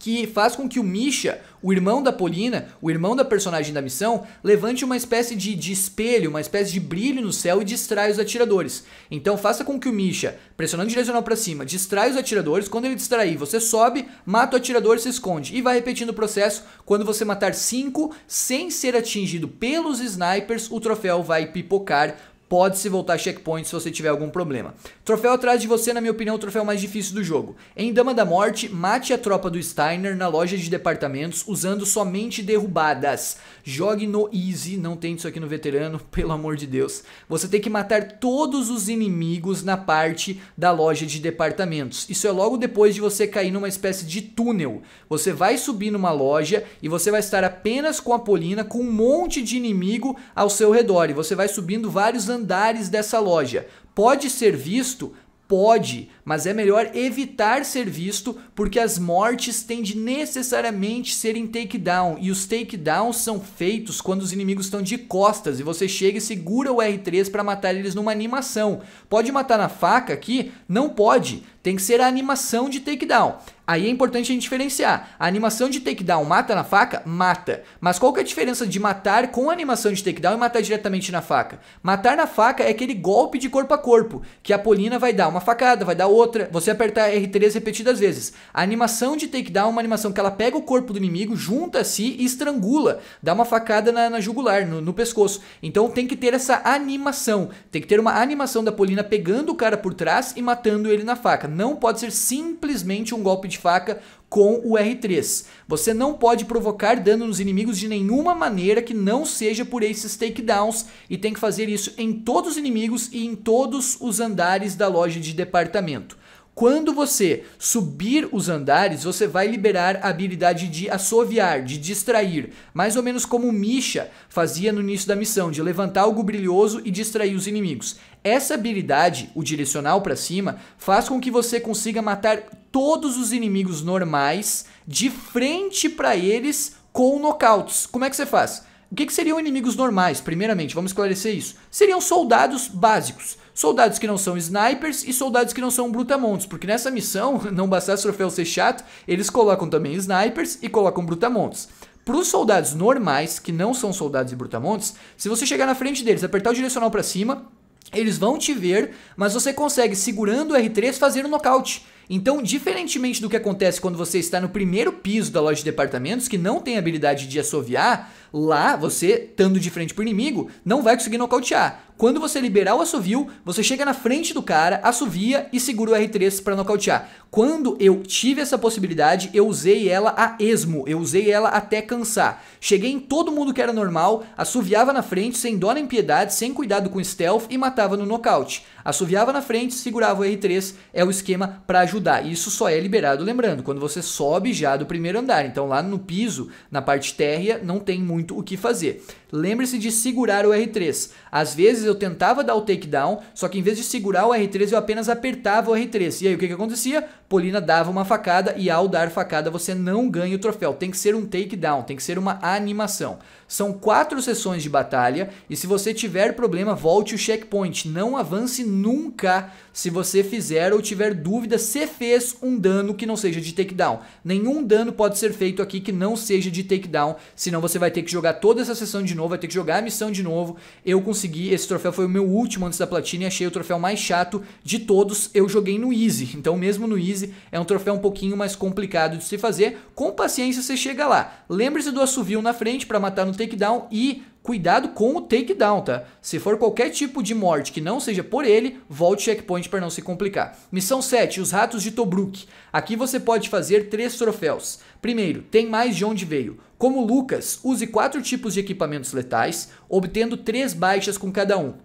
A: que faz com que o Misha, o irmão da Polina, o irmão da personagem da missão, levante uma espécie de, de espelho, uma espécie de brilho no céu e distraia os atiradores. Então faça com que o Misha, pressionando direcional para cima, distraia os atiradores. Quando ele distrair, você sobe, mata o atirador e se esconde. E vai repetindo o processo. Quando você matar 5 sem ser atingido pelos snipers, o troféu vai pipocar pode se voltar checkpoint se você tiver algum problema. Troféu atrás de você, na minha opinião, é o troféu mais difícil do jogo. Em Dama da Morte, mate a tropa do Steiner na loja de departamentos usando somente derrubadas. Jogue no easy, não tem isso aqui no veterano, pelo amor de Deus. Você tem que matar todos os inimigos na parte da loja de departamentos. Isso é logo depois de você cair numa espécie de túnel. Você vai subir numa loja e você vai estar apenas com a Polina com um monte de inimigo ao seu redor e você vai subindo vários andares andares dessa loja. Pode ser visto? Pode, mas é melhor evitar ser visto porque as mortes de necessariamente serem takedown e os takedowns são feitos quando os inimigos estão de costas e você chega e segura o R3 para matar eles numa animação. Pode matar na faca aqui? Não pode, tem que ser a animação de takedown. Aí é importante a gente diferenciar. A animação de takedown mata na faca? Mata. Mas qual que é a diferença de matar com a animação de takedown e matar diretamente na faca? Matar na faca é aquele golpe de corpo a corpo, que a Polina vai dar uma facada, vai dar outra, você apertar R3 repetidas vezes. A animação de takedown é uma animação que ela pega o corpo do inimigo, junta a si e estrangula, dá uma facada na, na jugular, no, no pescoço. Então tem que ter essa animação, tem que ter uma animação da Polina pegando o cara por trás e matando ele na faca. Não pode ser simplesmente um golpe de faca com o R3. Você não pode provocar dano nos inimigos de nenhuma maneira que não seja por esses takedowns e tem que fazer isso em todos os inimigos e em todos os andares da loja de departamento. Quando você subir os andares, você vai liberar a habilidade de assoviar, de distrair, mais ou menos como Misha fazia no início da missão, de levantar algo brilhoso e distrair os inimigos. Essa habilidade, o direcional para cima, faz com que você consiga matar todos os inimigos normais de frente para eles com nocautes. Como é que você faz? O que, que seriam inimigos normais, primeiramente? Vamos esclarecer isso. Seriam soldados básicos soldados que não são snipers e soldados que não são brutamontes, porque nessa missão, não bastasse o troféu ser chato, eles colocam também snipers e colocam brutamontes. Para os soldados normais, que não são soldados e brutamontes, se você chegar na frente deles, apertar o direcional para cima, eles vão te ver, mas você consegue, segurando o R3, fazer um nocaute. Então, diferentemente do que acontece quando você está no primeiro piso da loja de departamentos, que não tem habilidade de assoviar, lá você, estando de frente pro inimigo, não vai conseguir nocautear. Quando você liberar o assovio, você chega na frente do cara, assovia e segura o R3 para nocautear. Quando eu tive essa possibilidade, eu usei ela a esmo, eu usei ela até cansar. Cheguei em todo mundo que era normal, assoviava na frente, sem dó nem piedade, sem cuidado com stealth e matava no nocaute. Assoviava na frente, segurava o R3, é o esquema para ajudar. Isso só é liberado, lembrando, quando você sobe já do primeiro andar. Então lá no piso, na parte térrea, não tem muito o que fazer lembre-se de segurar o R3. Às vezes eu tentava dar o takedown, só que em vez de segurar o R3, eu apenas apertava o R3. E aí o que, que acontecia? Polina dava uma facada e ao dar facada você não ganha o troféu. Tem que ser um takedown, tem que ser uma animação. São quatro sessões de batalha e se você tiver problema, volte o checkpoint. Não avance nunca se você fizer ou tiver dúvida se fez um dano que não seja de takedown. Nenhum dano pode ser feito aqui que não seja de takedown, senão você vai ter que jogar toda essa sessão de novo, vai ter que jogar a missão de novo. Eu consegui, esse troféu foi o meu último antes da platina e achei o troféu mais chato de todos. Eu joguei no easy, então mesmo no easy é um troféu um pouquinho mais complicado de se fazer. Com paciência você chega lá. Lembre-se do assovio na frente para matar no takedown e Cuidado com o takedown, tá? Se for qualquer tipo de morte que não seja por ele, volte checkpoint para não se complicar. Missão 7, os ratos de Tobruk. Aqui você pode fazer três troféus. Primeiro, tem mais de onde veio. Como Lucas, use quatro tipos de equipamentos letais, obtendo três baixas com cada um.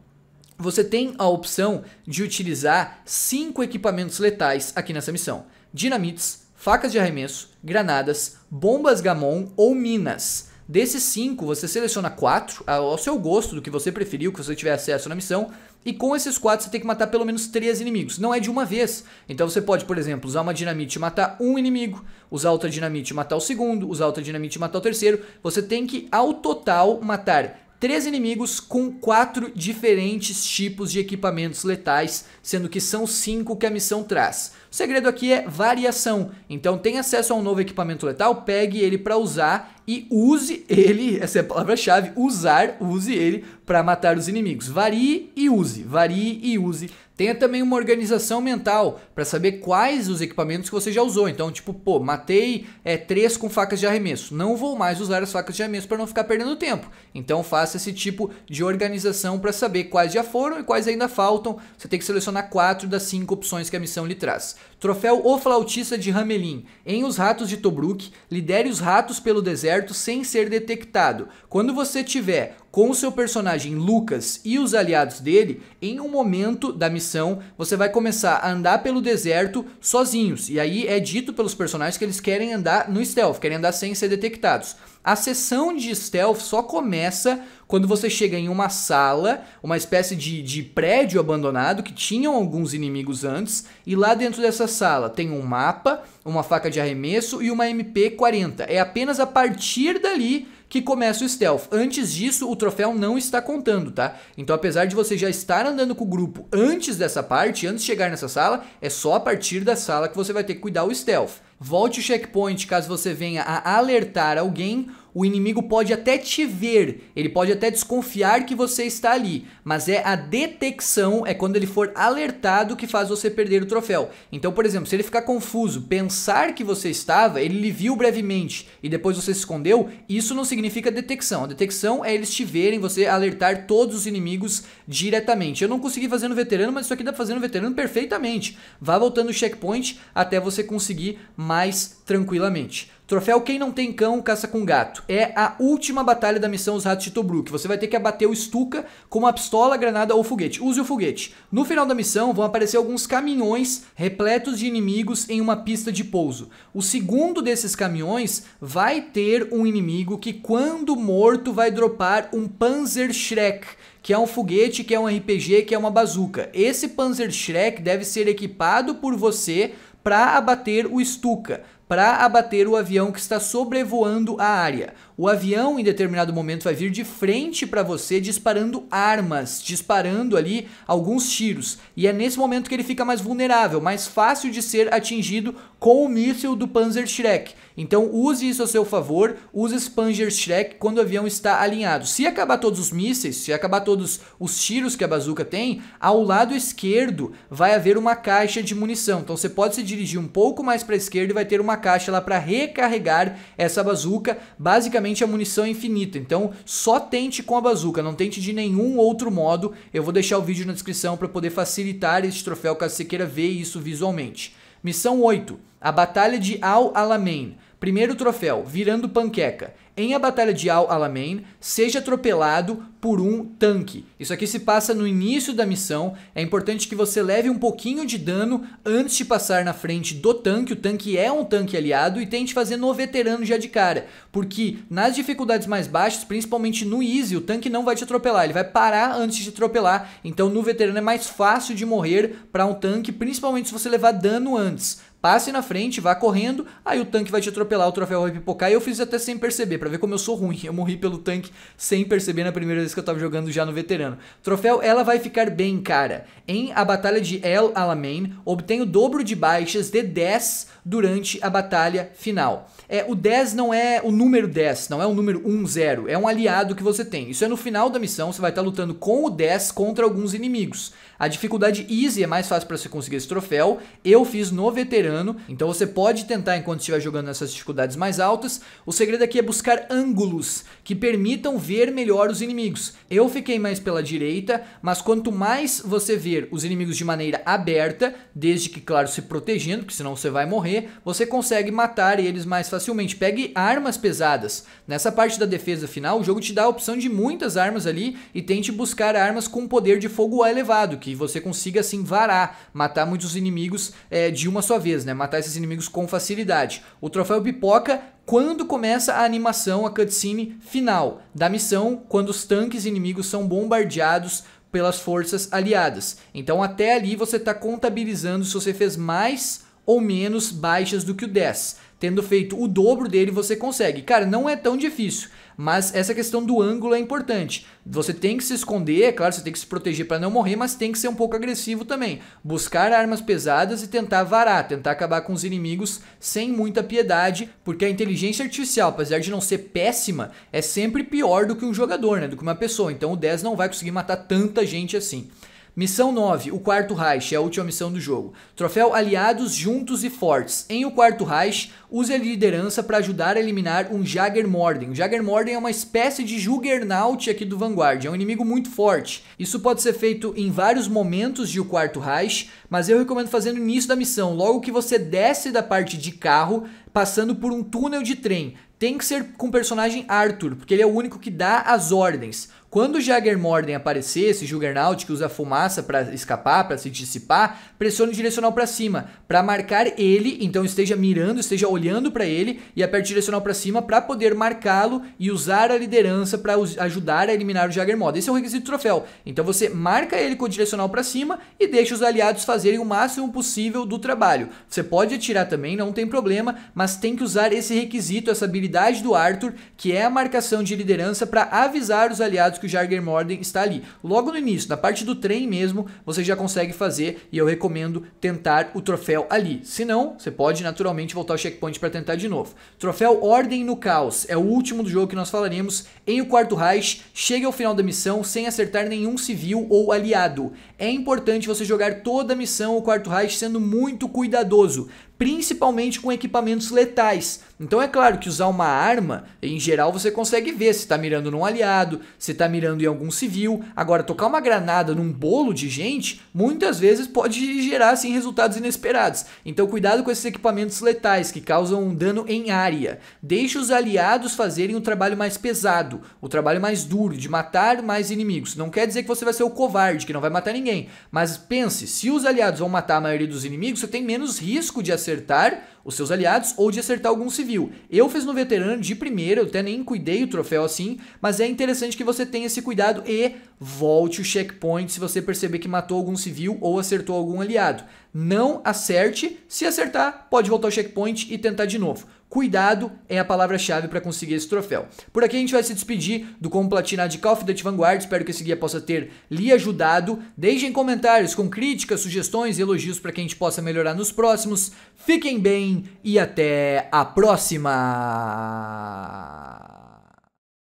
A: Você tem a opção de utilizar cinco equipamentos letais aqui nessa missão. Dinamites, facas de arremesso, granadas, bombas gamon ou minas. Desses cinco, você seleciona quatro, ah, ao seu gosto, do que você preferiu, que você tiver acesso na missão. E com esses quatro, você tem que matar pelo menos três inimigos. Não é de uma vez. Então você pode, por exemplo, usar uma dinamite e matar um inimigo, usar outra dinamite e matar o segundo, usar outra dinamite e matar o terceiro. Você tem que, ao total, matar três inimigos com quatro diferentes tipos de equipamentos letais, sendo que são cinco que a missão traz. O segredo aqui é variação, então tem acesso a um novo equipamento letal, pegue ele para usar e use ele, essa é a palavra-chave, usar, use ele para matar os inimigos. Varie e use, varie e use Tenha também uma organização mental para saber quais os equipamentos que você já usou. Então, tipo, pô, matei é, três com facas de arremesso. Não vou mais usar as facas de arremesso para não ficar perdendo tempo. Então, faça esse tipo de organização para saber quais já foram e quais ainda faltam. Você tem que selecionar quatro das cinco opções que a missão lhe traz. Troféu O Flautista de Hamelin. Em Os Ratos de Tobruk, lidere os ratos pelo deserto sem ser detectado. Quando você tiver com o seu personagem Lucas e os aliados dele, em um momento da missão, você vai começar a andar pelo deserto sozinhos. E aí é dito pelos personagens que eles querem andar no stealth, querem andar sem ser detectados. A sessão de stealth só começa quando você chega em uma sala, uma espécie de, de prédio abandonado que tinham alguns inimigos antes, e lá dentro dessa sala tem um mapa, uma faca de arremesso e uma MP40. É apenas a partir dali que começa o stealth. Antes disso, o troféu não está contando, tá? Então, apesar de você já estar andando com o grupo antes dessa parte, antes de chegar nessa sala, é só a partir da sala que você vai ter que cuidar o stealth. Volte o checkpoint caso você venha a alertar alguém o inimigo pode até te ver, ele pode até desconfiar que você está ali, mas é a detecção, é quando ele for alertado que faz você perder o troféu. Então, por exemplo, se ele ficar confuso, pensar que você estava, ele lhe viu brevemente e depois você se escondeu, isso não significa detecção. A detecção é eles te verem, você alertar todos os inimigos diretamente. Eu não consegui fazer no veterano, mas isso aqui dá pra fazer no veterano perfeitamente. Vá voltando o checkpoint até você conseguir mais tranquilamente. Troféu Quem Não Tem Cão Caça com Gato. É a última batalha da missão Os Ratos de Tobruk. Você vai ter que abater o Stuka com uma pistola, granada ou foguete. Use o foguete. No final da missão vão aparecer alguns caminhões repletos de inimigos em uma pista de pouso. O segundo desses caminhões vai ter um inimigo que quando morto vai dropar um Panzer Shrek que é um foguete, que é um RPG, que é uma bazuca. Esse Panzer Shrek deve ser equipado por você para abater o Stuka para abater o avião que está sobrevoando a área. O avião, em determinado momento, vai vir de frente para você, disparando armas, disparando ali alguns tiros. E é nesse momento que ele fica mais vulnerável, mais fácil de ser atingido com o míssil do Shrek. Então use isso a seu favor, use esse Shrek quando o avião está alinhado. Se acabar todos os mísseis, se acabar todos os tiros que a bazuca tem, ao lado esquerdo vai haver uma caixa de munição. Então você pode se dirigir um pouco mais para a esquerda e vai ter uma caixa lá para recarregar essa bazuca. Basicamente a munição é infinita, então só tente com a bazuca, não tente de nenhum outro modo. Eu vou deixar o vídeo na descrição para poder facilitar esse troféu caso você queira ver isso visualmente. Missão 8: A Batalha de Al-Alamein. Primeiro troféu: Virando Panqueca em a Batalha de Al-Alamein, seja atropelado por um tanque. Isso aqui se passa no início da missão, é importante que você leve um pouquinho de dano antes de passar na frente do tanque, o tanque é um tanque aliado, e tente fazer no veterano já de cara, porque nas dificuldades mais baixas, principalmente no easy, o tanque não vai te atropelar, ele vai parar antes de te atropelar, então no veterano é mais fácil de morrer para um tanque, principalmente se você levar dano antes passe na frente, vá correndo, aí o tanque vai te atropelar, o troféu vai pipocar. E eu fiz até sem perceber, para ver como eu sou ruim. Eu morri pelo tanque sem perceber na primeira vez que eu tava jogando já no veterano. Troféu, ela vai ficar bem, cara. Em a batalha de El Alamein, obtém o dobro de baixas de 10 durante a batalha final. É, o 10 não é o número 10, não é o número 10, é um aliado que você tem. Isso é no final da missão, você vai estar tá lutando com o 10 contra alguns inimigos. A dificuldade easy é mais fácil para você conseguir esse troféu. Eu fiz no veterano, então você pode tentar enquanto estiver jogando nessas dificuldades mais altas. O segredo aqui é buscar ângulos que permitam ver melhor os inimigos. Eu fiquei mais pela direita, mas quanto mais você ver os inimigos de maneira aberta, desde que, claro, se protegendo, porque senão você vai morrer, você consegue matar eles mais facilmente. Pegue armas pesadas. Nessa parte da defesa final, o jogo te dá a opção de muitas armas ali e tente buscar armas com poder de fogo elevado, que você consiga assim varar, matar muitos inimigos é, de uma só vez, né? Matar esses inimigos com facilidade. O troféu pipoca quando começa a animação, a cutscene final da missão, quando os tanques inimigos são bombardeados pelas forças aliadas. Então até ali você está contabilizando se você fez mais ou menos baixas do que o 10. Tendo feito o dobro dele, você consegue. Cara, não é tão difícil. Mas essa questão do ângulo é importante. Você tem que se esconder, é claro, você tem que se proteger para não morrer, mas tem que ser um pouco agressivo também. Buscar armas pesadas e tentar varar, tentar acabar com os inimigos sem muita piedade, porque a inteligência artificial, apesar de não ser péssima, é sempre pior do que um jogador, né? Do que uma pessoa. Então o 10 não vai conseguir matar tanta gente assim. Missão 9, o quarto Reich, é a última missão do jogo. Troféu Aliados Juntos e Fortes. Em o quarto Reich, use a liderança para ajudar a eliminar um Jaggermorden. O Jaggermorden é uma espécie de Juggernaut aqui do Vanguard, é um inimigo muito forte. Isso pode ser feito em vários momentos de o quarto Reich, mas eu recomendo fazer no início da missão, logo que você desce da parte de carro, passando por um túnel de trem. Tem que ser com o personagem Arthur, porque ele é o único que dá as ordens. Quando o Jaggermorden aparecer, esse Juggernaut que usa fumaça para escapar, para se dissipar, pressione o direcional para cima, para marcar ele, então esteja mirando, esteja olhando para ele e aperte o direcional para cima para poder marcá-lo e usar a liderança para ajudar a eliminar o Jaggermorden. Esse é o requisito do troféu. Então você marca ele com o direcional para cima e deixa os aliados fazerem o máximo possível do trabalho. Você pode atirar também, não tem problema, mas tem que usar esse requisito, essa habilidade do Arthur, que é a marcação de liderança para avisar os aliados que que o Jarger Morden está ali. Logo no início, na parte do trem mesmo, você já consegue fazer e eu recomendo tentar o troféu ali. Se não, você pode naturalmente voltar ao checkpoint para tentar de novo. Troféu Ordem no Caos é o último do jogo que nós falaremos em O Quarto Reich. Chega ao final da missão sem acertar nenhum civil ou aliado é importante você jogar toda a missão ou quarto Reich sendo muito cuidadoso, principalmente com equipamentos letais. Então é claro que usar uma arma, em geral você consegue ver se está mirando num aliado, se está mirando em algum civil. Agora tocar uma granada num bolo de gente, muitas vezes pode gerar assim resultados inesperados. Então cuidado com esses equipamentos letais que causam um dano em área. Deixe os aliados fazerem o um trabalho mais pesado, o um trabalho mais duro de matar mais inimigos. Não quer dizer que você vai ser o covarde que não vai matar ninguém ninguém. Mas pense, se os aliados vão matar a maioria dos inimigos, você tem menos risco de acertar os seus aliados ou de acertar algum civil. Eu fiz no veterano de primeira, eu até nem cuidei o troféu assim, mas é interessante que você tenha esse cuidado e volte o checkpoint se você perceber que matou algum civil ou acertou algum aliado. Não acerte, se acertar, pode voltar ao checkpoint e tentar de novo. Cuidado é a palavra-chave para conseguir esse troféu. Por aqui a gente vai se despedir do Como Platinar de Call of Duty Vanguard. Espero que esse guia possa ter lhe ajudado. Deixem comentários com críticas, sugestões e elogios para que a gente possa melhorar nos próximos. Fiquem bem e até a próxima!